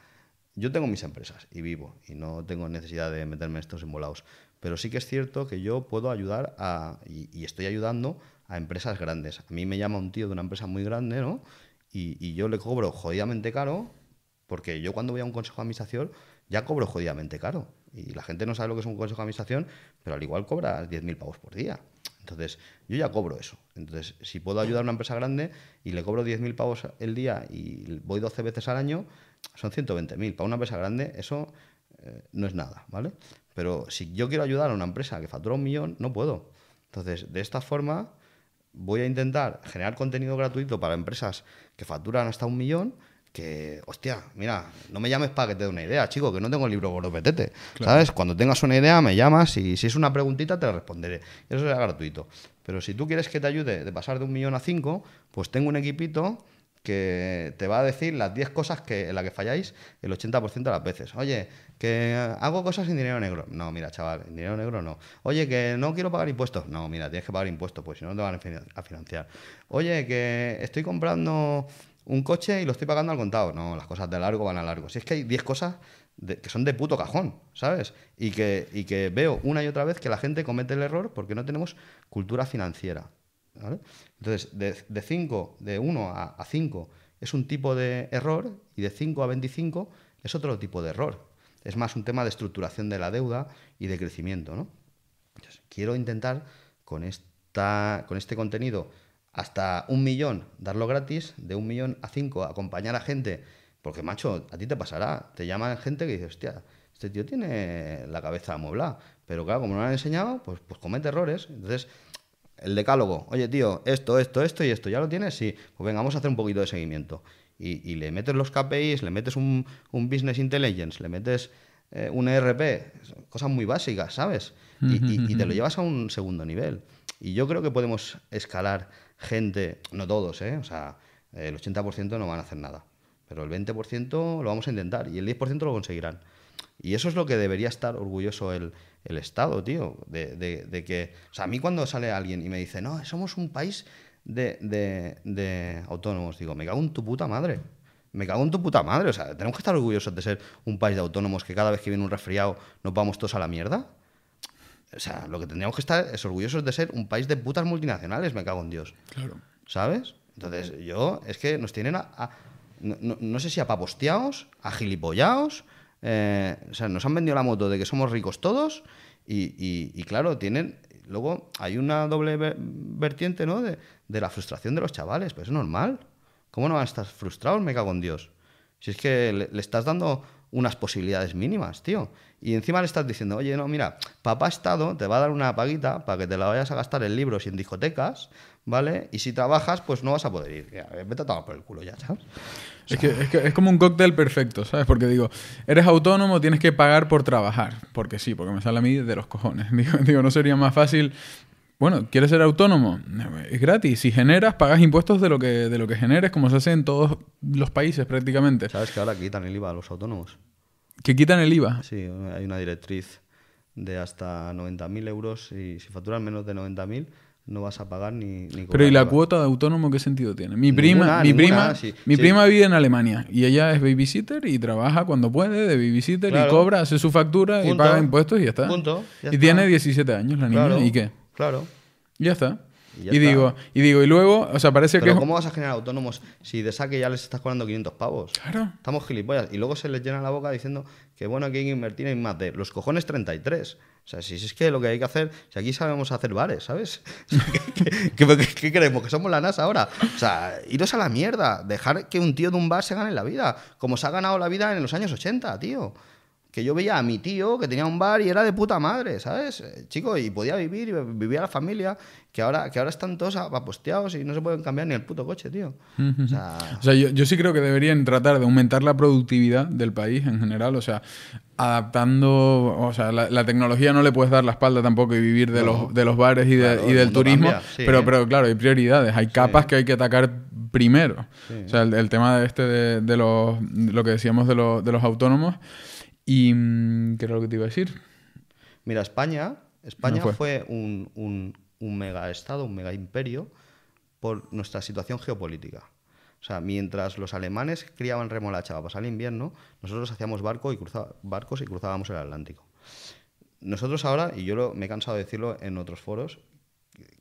[SPEAKER 1] yo tengo mis empresas y vivo y no tengo necesidad de meterme en estos embolados, pero sí que es cierto que yo puedo ayudar a, y, estoy ayudando a empresas grandes. A mí me llama un tío de una empresa muy grande, ¿no? Y, y yo le cobro jodidamente caro porque yo cuando voy a un consejo de administración ya cobro jodidamente caro. Y la gente no sabe lo que es un consejo de administración, pero al igual cobra 10.000 pavos por día. Entonces, yo ya cobro eso. Entonces, si puedo ayudar a una empresa grande y le cobro 10.000 pavos el día y voy 12 veces al año, son 120.000. Para una empresa grande eso eh, no es nada, ¿vale? Pero si yo quiero ayudar a una empresa que factura un millón, no puedo. Entonces, de esta forma, voy a intentar generar contenido gratuito para empresas que facturan hasta un millón que, hostia, mira, no me llames para que te dé una idea, chico, que no tengo el libro gordo petete. ¿Sabes? Cuando tengas una idea, me llamas y si es una preguntita, te la responderé. Eso será gratuito. Pero si tú quieres que te ayude de pasar de un millón a cinco, pues tengo un equipito que te va a decir las 10 cosas que, en las que falláis el 80% de las veces. Oye, que hago cosas sin dinero negro. No, mira, chaval, dinero negro no. Oye, que no quiero pagar impuestos. No, mira, tienes que pagar impuestos, pues si no, no te van a financiar. Oye, que estoy comprando un coche y lo estoy pagando al contado. No, las cosas de largo van a largo. Si es que hay 10 cosas que son de puto cajón, ¿sabes? Y que, que veo una y otra vez que la gente comete el error porque no tenemos cultura financiera. Entonces, de 5, de 1 a 5 es un tipo de error y de 5 a 25 es otro tipo de error. Es más un tema de estructuración de la deuda y de crecimiento, ¿no? Entonces, quiero intentar con, esta, con este contenido hasta un millón, darlo gratis, de un millón a cinco, acompañar a gente, porque macho, a ti te pasará, te llaman gente que dice, hostia, este tío tiene la cabeza amueblada, pero claro, como no lo han enseñado, pues, pues comete errores, entonces el decálogo, oye tío, esto, esto, esto y esto, ¿ya lo tienes? Sí, pues venga, vamos a hacer un poquito de seguimiento. Y, le metes los KPIs, le metes un, business intelligence, le metes eh, un ERP, cosas muy básicas, ¿sabes?
[SPEAKER 2] Y, y te lo
[SPEAKER 1] llevas a un segundo nivel. Y yo creo que podemos escalar gente, no todos, ¿eh? o sea, el 80% no van a hacer nada, pero el 20% lo vamos a intentar y el 10% lo conseguirán. Y eso es lo que debería estar orgulloso el, Estado, tío, de, que, a mí cuando sale alguien y me dice, no, somos un país de, de autónomos, digo, me cago en tu puta madre me cago en tu puta madre. O sea, tenemos que estar orgullosos de ser un país de autónomos que cada vez que viene un resfriado nos vamos todos a la mierda. O sea, lo que tendríamos que estar es orgullosos de ser un país de putas multinacionales, me cago en Dios. Claro. ¿Sabes? Entonces, yo, es que nos tienen a. no, sé si a paposteados, a gilipollados. Eh, o sea, nos han vendido la moto de que somos ricos todos. Y, claro, tienen. Luego hay una doble vertiente, ¿no? De, la frustración de los chavales, pero es normal. ¿Cómo no van a estar frustrados? Me cago en Dios. Si es que le estás dando unas posibilidades mínimas, tío. Y encima le estás diciendo, oye, no, mira, papá ha Estado te va a dar una paguita para que te la vayas a gastar en libros y en discotecas, ¿vale? Y si trabajas, pues no
[SPEAKER 2] vas a poder ir. vete a tomar por el culo ya, ¿sabes? es, que, es, como un cóctel perfecto, ¿sabes? Porque digo, eres autónomo, tienes que pagar por trabajar. Porque sí, porque me sale a mí de los cojones. Digo, digo no sería más fácil bueno, ¿quieres ser autónomo? Es gratis. Si generas, pagas impuestos de lo que, de lo que generes, como se hace en todos los países prácticamente. ¿Sabes que ahora quitan el IVA a los autónomos? ¿Que quitan el IVA? Sí, hay una directriz de hasta 90.000
[SPEAKER 1] euros y si facturas menos de 90.000 no vas a pagar ni, Pero ¿y la cuota
[SPEAKER 2] de autónomo qué sentido tiene? Mi prima, mi prima, mi prima vive en Alemania y ella es babysitter y trabaja cuando puede de babysitter y cobra, hace su factura y paga impuestos y ya está. y tiene 17 años la niña y qué? Claro. Ya está. Y, digo, y digo, y luego, o sea, parece Pero que. ¿Cómo
[SPEAKER 1] vas a generar autónomos si de saque ya les estás cobrando 500 pavos? Claro. Estamos gilipollas. Y luego se les llena la boca diciendo que bueno, aquí hay que invertir en más de los cojones 33. O sea, si, es que lo que hay que hacer, si aquí sabemos hacer bares, ¿sabes? qué creemos? ¿Que somos la NASA ahora? O sea, iros a la mierda, dejar que un tío de un bar se gane la vida, como se ha ganado la vida en los años 80, tío que yo veía a mi tío que tenía un bar y era de puta madre, ¿sabes? Eh, chico, y podía vivir, y vivía la familia, que ahora, que ahora están todos aposteados y no se pueden cambiar ni el puto coche, tío.
[SPEAKER 2] O sea, yo, sí creo que deberían tratar de aumentar la productividad del país en general, o sea, adaptando, o sea, la, tecnología no le puedes dar la espalda tampoco y vivir de, los, de los bares y, del turismo, pero, pero claro, hay prioridades, hay capas que hay que atacar primero. O sea, el, tema de este de, los, lo que decíamos de, los, de los autónomos. ¿Y mm, qué era lo que te iba a decir? Mira, España, España
[SPEAKER 1] fue, un, mega estado, un mega imperio por nuestra situación geopolítica. O sea, mientras los alemanes criaban remolacha para pasar el invierno, nosotros hacíamos barco y barcos y cruzábamos el Atlántico. Nosotros ahora, y yo me he cansado de decirlo en otros foros,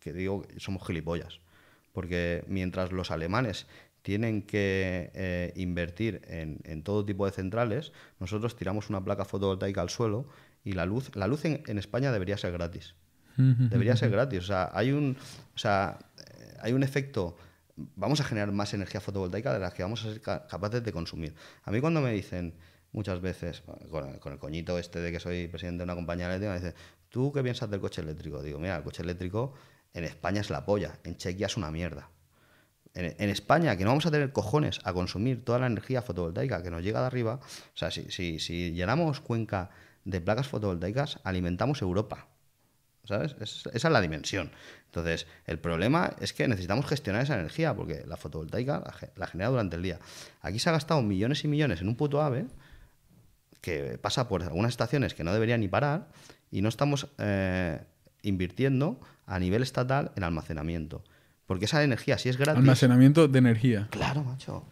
[SPEAKER 1] que digo, somos gilipollas. Porque mientras los alemanes tienen que eh, invertir en, todo tipo de centrales, nosotros tiramos una placa fotovoltaica al suelo y la luz, la luz en, España debería ser gratis. Debería ser gratis. O sea, hay un, o sea, eh, hay un efecto. Vamos a generar más energía fotovoltaica de la que vamos a ser capaces de consumir. A mí cuando me dicen muchas veces, con el, coñito este de que soy presidente de una compañía eléctrica, me dicen, ¿tú qué piensas del coche eléctrico? Digo, mira, el coche eléctrico en España es la polla, en Chequia es una mierda en, España, que no vamos a tener cojones a consumir toda la energía fotovoltaica que nos llega de arriba, o sea, si, llenamos Cuenca de placas fotovoltaicas, alimentamos Europa. ¿Sabes? esa es la dimensión. Entonces, el problema es que necesitamos gestionar esa energía, porque la fotovoltaica la, genera durante el día. Aquí se ha gastado millones y millones en un puto ave que pasa por algunas estaciones que no debería ni parar y no estamos eh, invirtiendo a nivel estatal en almacenamiento. Porque esa energía, si es gratis. Almacenamiento de energía. Claro, macho.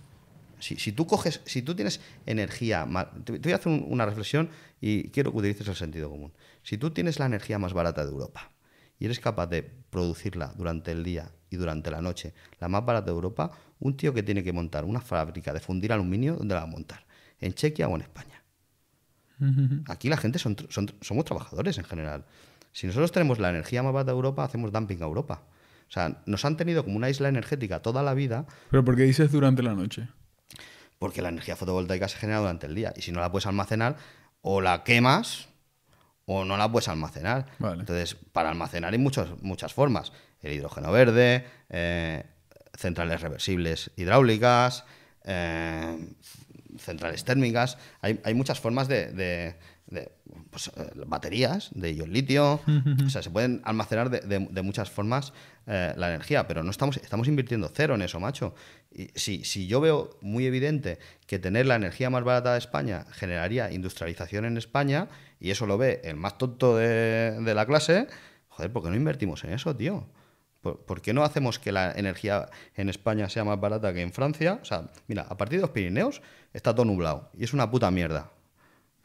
[SPEAKER 1] Si, tú coges, si tú tienes energía, te voy a hacer una reflexión y quiero que utilices el sentido común. Si tú tienes la energía más barata de Europa y eres capaz de producirla durante el día y durante la noche, la más barata de Europa, un tío que tiene que montar una fábrica de fundir aluminio, ¿dónde la va a montar? ¿En Chequia o en España? Aquí la gente somos trabajadores en general. Si nosotros tenemos la energía más barata de Europa, hacemos dumping a Europa. O sea, nos han tenido como una isla energética toda la
[SPEAKER 2] vida. ¿Pero por qué dices durante la noche?
[SPEAKER 1] Porque la energía fotovoltaica se genera durante el día. Y si no la puedes almacenar, o la quemas o no la puedes almacenar. Entonces, para almacenar hay muchas, muchas formas. El hidrógeno verde, eh, centrales reversibles hidráulicas, eh, centrales térmicas. Hay, muchas formas de, de, pues, eh, baterías de ion litio. o sea, se pueden almacenar de, de muchas formas eh, la energía, pero no estamos, estamos invirtiendo cero en eso, macho. Y si, yo veo muy evidente que tener la energía más barata de España generaría industrialización en España, y eso lo ve el más tonto de, la clase, joder, ¿por qué no invertimos en eso, tío? ¿Por, ¿Por, qué no hacemos que la energía en España sea más barata que en Francia? O sea, mira, a partir de los Pirineos está todo nublado y es una puta mierda.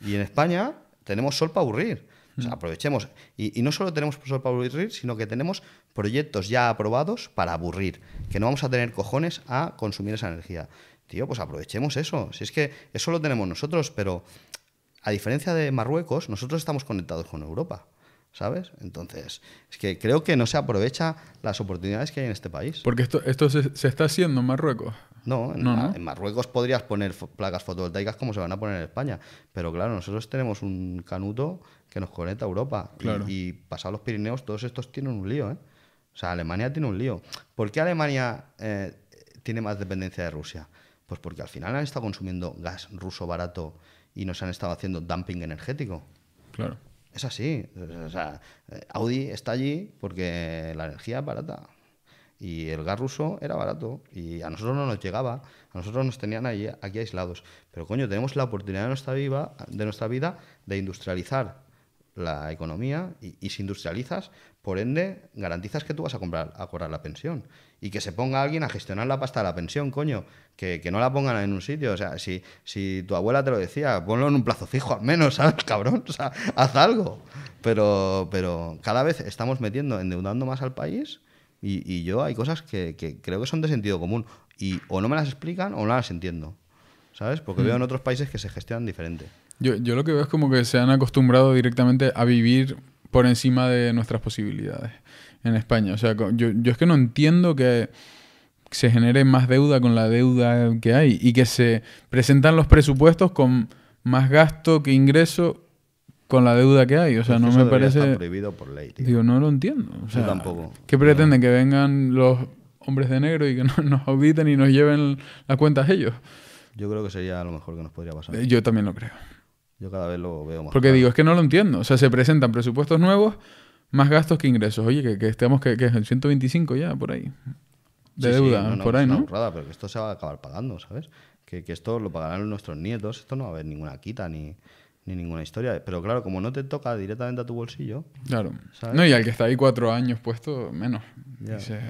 [SPEAKER 1] Y en España tenemos sol para aburrir. Mm. aprovechemos. Y, no solo tenemos profesor para aburrir, sino que tenemos proyectos ya aprobados para aburrir, que no vamos a tener cojones a consumir esa energía. Tío, pues aprovechemos eso. Si es que eso lo tenemos nosotros, pero a diferencia de Marruecos, nosotros estamos conectados con Europa. ¿Sabes? Entonces, es que creo que no se aprovecha las oportunidades que hay en este país. Porque esto, esto se, está
[SPEAKER 2] haciendo en Marruecos. No, no, no. en,
[SPEAKER 1] Marruecos podrías poner placas fotovoltaicas como se van a poner en España. Pero claro, nosotros tenemos un canuto que nos conecta a Europa. Y, pasar los Pirineos, todos estos tienen un lío, ¿eh? O sea, Alemania tiene un lío. ¿Por qué Alemania eh, tiene más dependencia de Rusia? Pues porque al final han estado consumiendo gas ruso barato y nos han estado haciendo dumping energético. Claro. Es así. O sea, eh, Audi está allí porque la energía es barata. Y el gas ruso era barato. Y a nosotros no nos llegaba. A nosotros nos tenían allí, aquí aislados. Pero coño, tenemos la oportunidad de nuestra, viva, de nuestra vida de industrializar la economía y, se si industrializas, por ende, garantizas que tú vas a comprar a cobrar la pensión. Y que se ponga alguien a gestionar la pasta de la pensión, coño. Que, que no la pongan en un sitio. O sea, si, si tu abuela te lo decía, ponlo en un plazo fijo al menos, ¿sabes, cabrón? O sea, haz algo. Pero, pero cada vez estamos metiendo, endeudando más al país. Y, yo hay cosas que, creo que son de sentido común. Y o no me las explican o no las entiendo. ¿Sabes? Porque mm. veo en otros países que se gestionan diferente.
[SPEAKER 2] Yo, yo lo que veo es como que se han acostumbrado directamente a vivir por encima de nuestras posibilidades en España. O sea, yo, yo es que no entiendo que se genere más deuda con la deuda que hay y que se presentan los presupuestos con más gasto que ingreso con la deuda que hay. O sea, no me parece. prohibido por ley, Digo, no lo entiendo. O sea, Yo tampoco. ¿Qué pretenden? Que vengan los hombres de negro y que nos, nos auditen y nos lleven las cuentas ellos.
[SPEAKER 1] Yo creo que sería lo mejor que nos podría pasar. Yo también lo creo. Yo cada vez lo veo más. Porque digo, es
[SPEAKER 2] que no lo entiendo. O sea, se presentan presupuestos nuevos, más gastos que ingresos. Oye, que, estemos que, es el 125 ya, por ahí. De deuda, por ahí, ¿no?
[SPEAKER 1] pero que esto se va a acabar pagando, ¿sabes? Que, que esto lo pagarán nuestros nietos. Esto no va a haber ninguna quita ni ni ninguna historia. Pero claro, como no te toca directamente a tu bolsillo.
[SPEAKER 2] Claro. No, y al que está ahí cuatro años puesto, menos.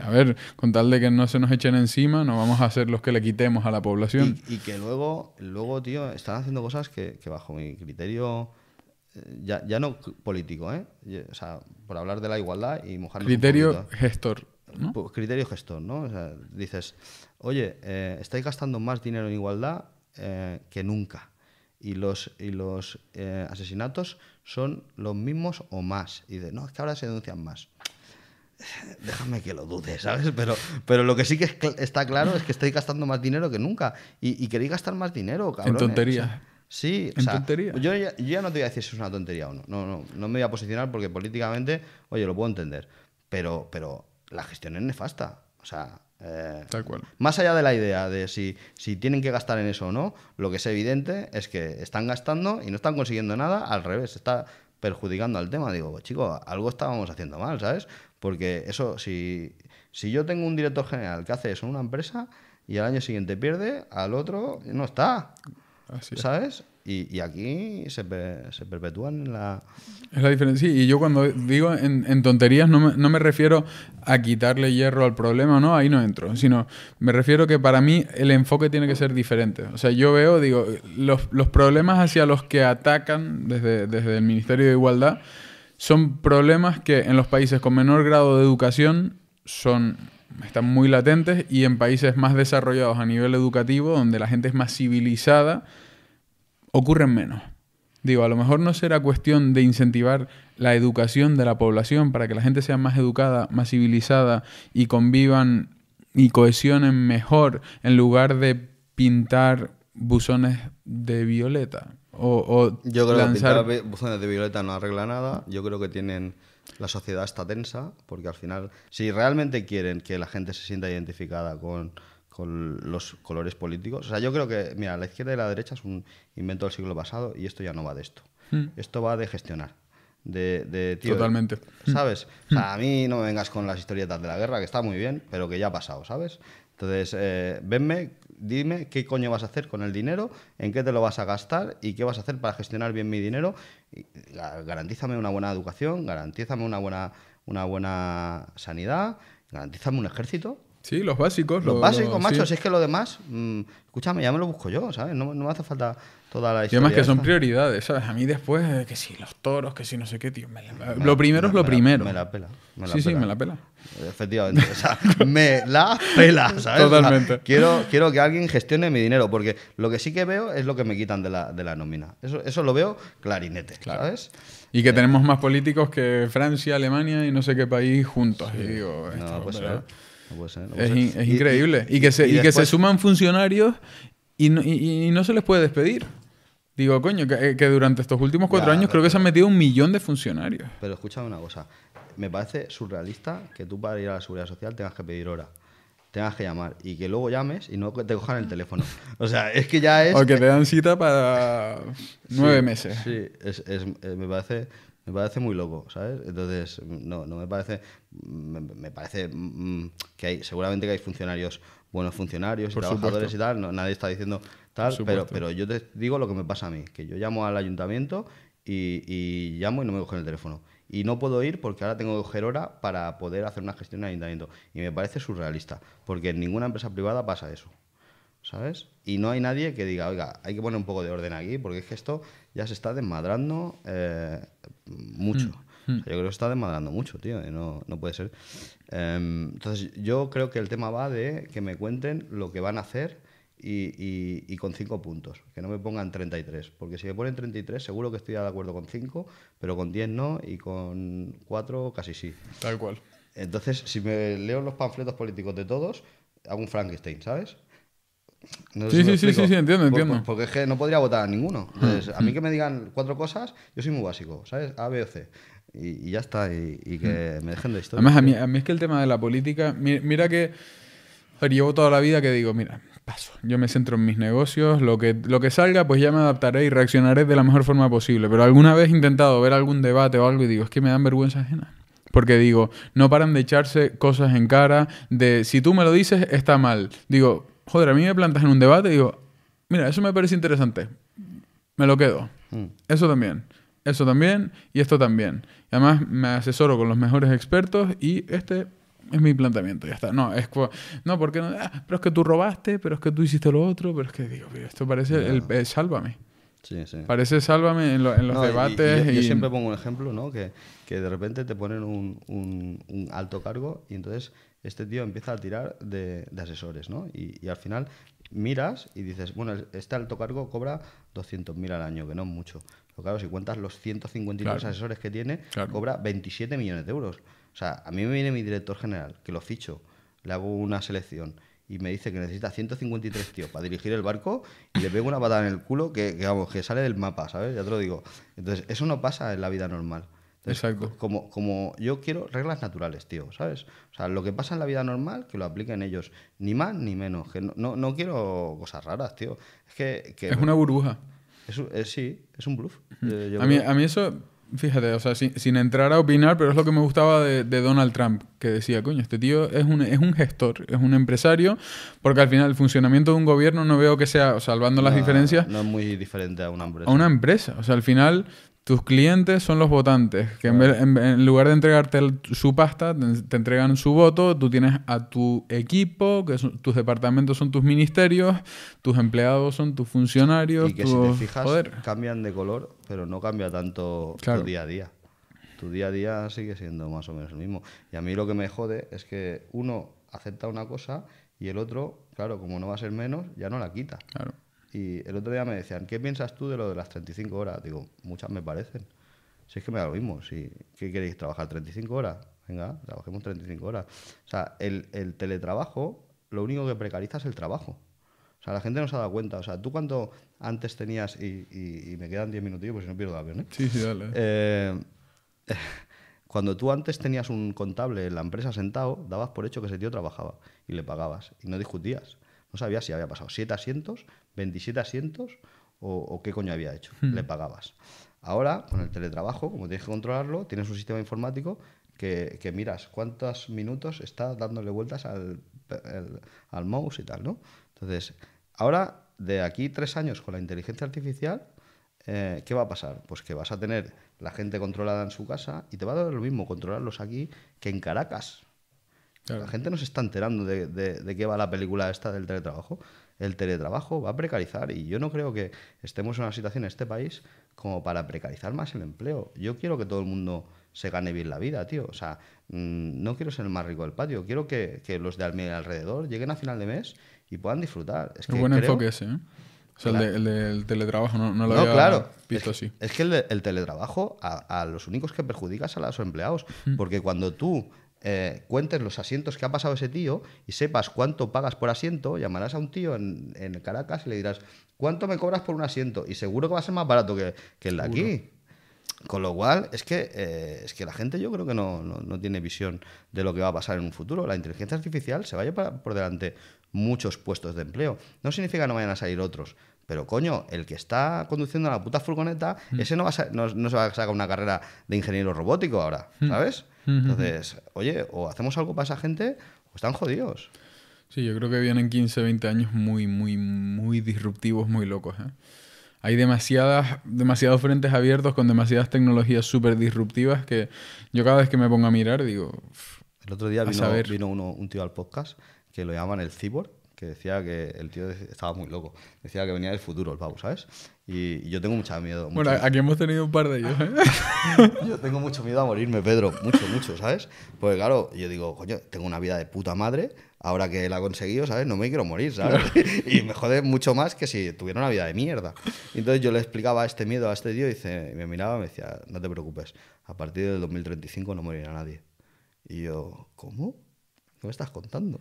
[SPEAKER 2] a ver, con tal de que no se nos echen encima, no vamos a ser los que le quitemos a la población.
[SPEAKER 1] Y, que luego, luego, tío, están haciendo cosas que, bajo mi criterio. Eh, ya, no político, ¿eh? O sea, por hablar de la igualdad y mojar. Criterio gestor. Criterio gestor, ¿no? O sea, dices, oye, eh, estáis gastando más dinero en igualdad eh, que nunca y los, y los eh, asesinatos son los mismos o más. Y de no, es que ahora se denuncian más. Déjame que lo dude, ¿sabes? Pero, pero lo que sí que está claro es que estoy gastando más dinero que nunca. Y, y queréis gastar más dinero, cabrón. En tontería. sí, ¿En tontería? Yo, ya, yo ya no te voy a decir si es una tontería o no. No, no. no me voy a posicionar porque políticamente, oye, lo puedo entender. Pero, pero la gestión es nefasta. O sea, eh, Tal cual. Más allá de la idea de si, si tienen que gastar en eso o no, lo que es evidente es que están gastando y no están consiguiendo nada, al revés, está perjudicando al tema. Digo, chico, algo estábamos haciendo mal, ¿sabes? Porque eso, si, si yo tengo un director general que hace eso en una empresa y al año siguiente pierde, al otro no está. ¿Sabes? Y, aquí se, perpetúan la...
[SPEAKER 2] Es la diferencia. Sí, y yo cuando digo en, tonterías no me, refiero a quitarle hierro al problema, no, ahí no entro, sino me refiero que para mí el enfoque tiene que ser diferente. O sea, yo veo, digo, los, problemas hacia los que atacan desde, desde el Ministerio de Igualdad son problemas que en los países con menor grado de educación son están muy latentes y en países más desarrollados a nivel educativo, donde la gente es más civilizada, ocurren menos. Digo, a lo mejor no será cuestión de incentivar la educación de la población para que la gente sea más educada, más civilizada y convivan y cohesionen mejor en lugar de pintar buzones de violeta. O, Yo creo que pintar
[SPEAKER 1] buzones de violeta no arregla nada. Yo creo que tienen la sociedad está tensa, porque al final, si realmente quieren que la gente se sienta identificada con, los colores políticos, o sea, yo creo que, mira, la izquierda y la derecha es un invento del siglo pasado y esto ya no va de esto. Hmm. Esto va de gestionar. De, de Totalmente. Hmm. ¿Sabes? O sea, hmm. a mí no me vengas con las historietas de la guerra, que está muy bien, pero que ya ha pasado, ¿sabes? Entonces, eh, venme dime qué coño vas a hacer con el dinero, en qué te lo vas a gastar y qué vas a hacer para gestionar bien mi dinero. garantízame una buena educación, garantízame una buena, una buena sanidad, garantízame un ejército. Sí, los básicos. Los básicos, macho, si es que lo demás, mm, escúchame, ya me lo busco yo, ¿sabes? no me hace falta y además que son
[SPEAKER 2] prioridades, ¿sabes? A mí después, eh, que si los toros, que si no sé qué, tío. lo primero es lo primero. Me la pela.
[SPEAKER 1] sí, sí, me la pela. Efectivamente. O sea, me la pela, ¿sabes? Totalmente. quiero, quiero que alguien gestione mi dinero, porque lo que sí que veo es lo que me quitan de la, nómina.
[SPEAKER 2] Eso, eso lo veo clarinete, ¿sabes? Y que eh, tenemos más políticos que Francia, Alemania y no sé qué país juntos. ¿eh? no, puede ser. es, increíble. Y, que se, que se suman funcionarios y no, se les puede despedir. Digo, coño, eh, que, durante estos últimos cuatro años creo que se han metido un millón de funcionarios. Pero escúchame una cosa.
[SPEAKER 1] Me parece surrealista que tú para ir a la seguridad social tengas que pedir hora tengas que llamar y que luego llames y no te cojan el teléfono.
[SPEAKER 2] O sea, es que ya es... O que te dan cita para nueve meses.
[SPEAKER 1] Sí, es, eh, me, parece, me parece muy loco, ¿sabes? Entonces, no, no me parece... Me, parece mm, que hay, seguramente que hay funcionarios, buenos funcionarios, y trabajadores y tal, nadie está diciendo pero, pero yo te digo lo que me pasa a mí, que yo llamo al ayuntamiento y, llamo y no me cogen el teléfono. Y no puedo ir porque ahora tengo que coger hora para poder hacer una gestión en el ayuntamiento. Y me parece surrealista, porque en ninguna empresa privada pasa eso. ¿sabes? Y no hay nadie que diga, oiga, hay que poner un poco de orden aquí, porque es que esto ya se está desmadrando eh, mucho. Mm, mm. yo creo que se está desmadrando mucho, tío, no, no puede ser. Em, entonces, yo creo que el tema va de que me cuenten lo que van a hacer y, con 5 puntos, que no me pongan 33, porque si me ponen 33 seguro que estoy de acuerdo con 5, pero con 10 no y con 4 casi sí. Tal cual. Entonces, si me leo los panfletos políticos de todos, hago un Frankenstein, ¿sabes? sí, sí, sí, sí, entiendo, entiendo. porque es que no podría votar a ninguno. Mm. Entonces, a mí mm. que me digan cuatro cosas, yo soy muy básico, ¿sabes? A, B o C. Y, ya está, y, que
[SPEAKER 2] mm. me dejen de historia. Además, a mí, a mí, es que el tema de la política, mira, que. llevo toda la vida que digo, mira, paso. Yo me centro en mis negocios, lo que, lo que salga, pues ya me adaptaré y reaccionaré de la mejor forma posible. Pero alguna vez he intentado ver algún debate o algo y digo, es que me dan vergüenza ajena. Porque digo, no paran de echarse cosas en cara, de si tú me lo dices, está mal. Digo, joder, a mí me plantas en un debate y digo, mira, eso me parece interesante, me lo quedo. Mm. Eso también eso también y esto también. Y además me asesoro con los mejores expertos y este es mi planteamiento, ya está. No, es no, porque no, ah, pero es que tú robaste, pero es que tú hiciste lo otro, pero es que digo, esto parece el, eh, sálvame.
[SPEAKER 1] Sí, sí. Parece
[SPEAKER 2] sálvame en, los debates. Y, yo, siempre
[SPEAKER 1] pongo un ejemplo, ¿no? Que, que de repente te ponen un, alto cargo y entonces este tío empieza a tirar de, asesores, ¿no? Y, al final miras y dices, bueno, este alto cargo cobra 200.000 al año, que no es mucho. Pero claro, si cuentas los y asesores que tiene, cobra 27 millones de euros. O sea, a mí me viene mi director general, que lo ficho, le hago una selección y me dice que necesita 153 tío, para dirigir el barco y le pego una patada en el culo que, vamos, que sale del mapa, ¿sabes? Ya te lo digo. Entonces, eso no pasa en la vida normal. Exacto. Como, como yo quiero reglas naturales, tío, ¿sabes? O sea, lo que pasa en la vida normal, que lo apliquen ellos. Ni más ni menos. Que no, quiero cosas raras, tío. Es que. es una burbuja. Eh, sí,
[SPEAKER 2] es un bluff. Eh, a, mí, a mí eso fíjate, o sea, sin, entrar a opinar, pero es lo que me gustaba de, Donald Trump, que decía, coño, este tío es un, es un gestor, es un empresario, porque al final el funcionamiento de un gobierno no veo que sea, salvando las diferencias...
[SPEAKER 1] No es muy diferente a una empresa. A una
[SPEAKER 2] empresa, o sea, al final tus clientes son los votantes, que en, lugar de entregarte su pasta, te, entregan su voto, tú tienes a tu equipo, que tus departamentos son tus ministerios, tus empleados son tus funcionarios. Y que si te fijas,
[SPEAKER 1] cambian de color, pero no cambia tanto tu día a día. Tu día a día sigue siendo más o menos el mismo. Y a mí lo que me jode es que uno acepta una cosa y el otro, claro, como no va a ser menos, ya no la quita. Claro. Y el otro día me decían, ¿qué piensas tú de lo de las 35 horas? Digo, muchas me parecen. Si es que me da lo mismo, si, ¿qué queréis? ¿Trabajar 35 horas? Venga, trabajemos 35 horas. O sea, el, teletrabajo lo único que precariza es el trabajo. O sea, la gente no se ha dado cuenta. O sea, tú cuando antes tenías, y, me quedan 10 minutillos, pues si no pierdo el avión, ¿eh? Sí, dale. Eh, cuando tú antes tenías un contable en la empresa sentado, dabas por hecho que ese tío trabajaba y le pagabas y no discutías. No sabías si había pasado 7 asientos, 27 asientos o, qué coño había hecho. Hmm. Le pagabas. Ahora, con el teletrabajo, como tienes que controlarlo, tienes un sistema informático que, miras cuántos minutos está dándole vueltas al, mouse y tal, ¿no? Entonces, ahora, de aquí tres años con la inteligencia artificial, eh, ¿qué va a pasar? Pues que vas a tener la gente controlada en su casa y te va a dar lo mismo controlarlos aquí que en Caracas. La gente no se está enterando de, de, qué va la película esta del teletrabajo el teletrabajo va a precarizar y yo no creo que estemos en una situación en este país como para precarizar más el empleo. Yo quiero que todo el mundo se gane bien la vida, tío. O sea, mm, no quiero ser el más rico del patio, quiero que, los de alrededor lleguen a final de mes y puedan disfrutar. Es buen enfoque
[SPEAKER 2] ese, ¿eh? O sea, el, del teletrabajo no, no, claro.
[SPEAKER 1] visto así. Es, que el, teletrabajo a, los únicos que perjudicas a los empleados, mm. porque cuando tú eh, cuentes los asientos que ha pasado ese tío y sepas cuánto pagas por asiento, llamarás a un tío en, Caracas y le dirás, ¿cuánto me cobras por un asiento? Y seguro que va a ser más barato que, el de aquí. Con lo cual, es que, eh, es que la gente yo creo que no, no, tiene visión de lo que va a pasar en un futuro. La inteligencia artificial se va a llevar por delante muchos puestos de empleo. No significa que no vayan a salir otros, pero coño, el que está conduciendo la puta furgoneta, mm. ese no, va a, no, se va a sacar una carrera de ingeniero robótico ahora, mm. ¿sabes?
[SPEAKER 2] Mm, Entonces, oye, o hacemos algo para esa gente o están jodidos. Sí, yo creo que vienen 15, 20 años muy, muy, muy disruptivos, muy locos. ¿eh? Hay demasiadas, demasiados frentes abiertos con demasiadas tecnologías súper disruptivas que yo cada vez que me pongo a mirar digo... El otro día vino,
[SPEAKER 1] uno, un tío al podcast que lo llaman el cyborg que decía que el tío estaba muy loco. Decía que venía del futuro el pavo, ¿sabes? Y, yo tengo mucho miedo. bueno,
[SPEAKER 2] aquí hemos tenido un par de ellos, ¿eh?
[SPEAKER 1] yo tengo mucho miedo a morirme, Pedro. Mucho, mucho, ¿sabes? Porque claro, yo digo, coño, tengo una vida de puta madre. Ahora que la he conseguido, ¿sabes? No me quiero morir, ¿sabes? y me jode mucho más que si tuviera una vida de mierda. entonces yo le explicaba este miedo a este tío y, dice, y me miraba y me decía, no te preocupes, a partir del 2035 no morirá nadie. Y yo, ¿cómo? ¿Qué me estás contando?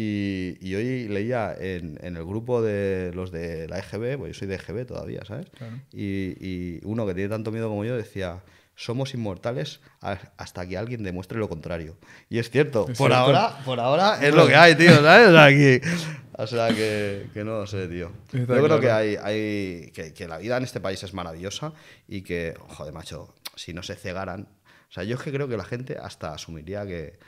[SPEAKER 1] Y, hoy leía en, el grupo de los de la EGB, pues yo soy de EGB todavía, ¿sabes? Y, uno que tiene tanto miedo como yo decía, somos inmortales hasta que alguien demuestre lo contrario. Y es cierto, por, Ahora, por ahora es lo que hay, tío, ¿sabes? Aquí. O sea que, no sé, tío. yo creo que, hay, hay que, que la vida en este país es maravillosa y que, joder, macho, si no se cegaran... O sea, yo es que creo que la gente hasta asumiría que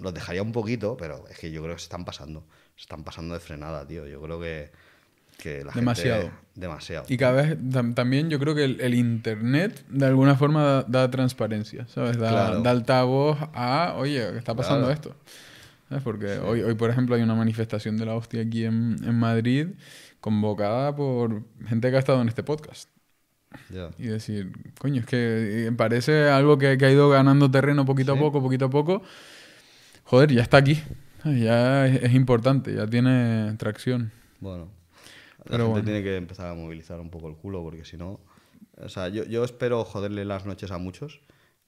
[SPEAKER 1] los dejaría un poquito, pero es que yo creo que se están pasando. Se están pasando de frenada, tío. Yo creo que, la demasiado. demasiado. Y cada vez
[SPEAKER 2] también yo creo que el, Internet de alguna forma da, transparencia, ¿sabes? Da, alta voz altavoz a, oye, está pasando esto. ¿Sabes? Porque hoy, hoy, por ejemplo, hay una manifestación de la hostia aquí en, Madrid convocada por gente que ha estado en este podcast. Y decir, coño, es que eh, parece algo que, ha ido ganando terreno poquito a poco, poquito a poco joder, ya está aquí. Ya es, importante, ya tiene tracción. Bueno, la Pero gente tiene
[SPEAKER 1] que empezar a movilizar un poco el culo porque si no... O sea, yo, espero joderle las noches a muchos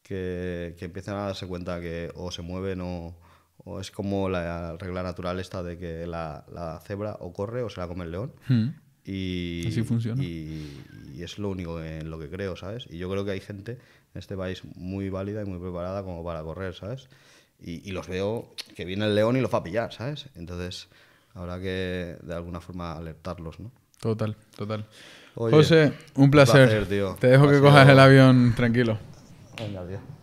[SPEAKER 1] que, que empiecen a darse cuenta que o se mueven o, es como la regla natural esta de que la, cebra o corre o se la come el león. Hmm. Y, Así funciona. y, es lo único en lo que creo, ¿sabes? Y yo creo que hay gente en este país muy válida y muy preparada como para correr, ¿sabes? Y, los veo que viene el león y los va a pillar, ¿sabes? Entonces habrá que de alguna forma alertarlos, ¿no?
[SPEAKER 2] Total, total. José, un placer. tío. Te dejo que cojas el avión tranquilo.
[SPEAKER 1] Venga, tío.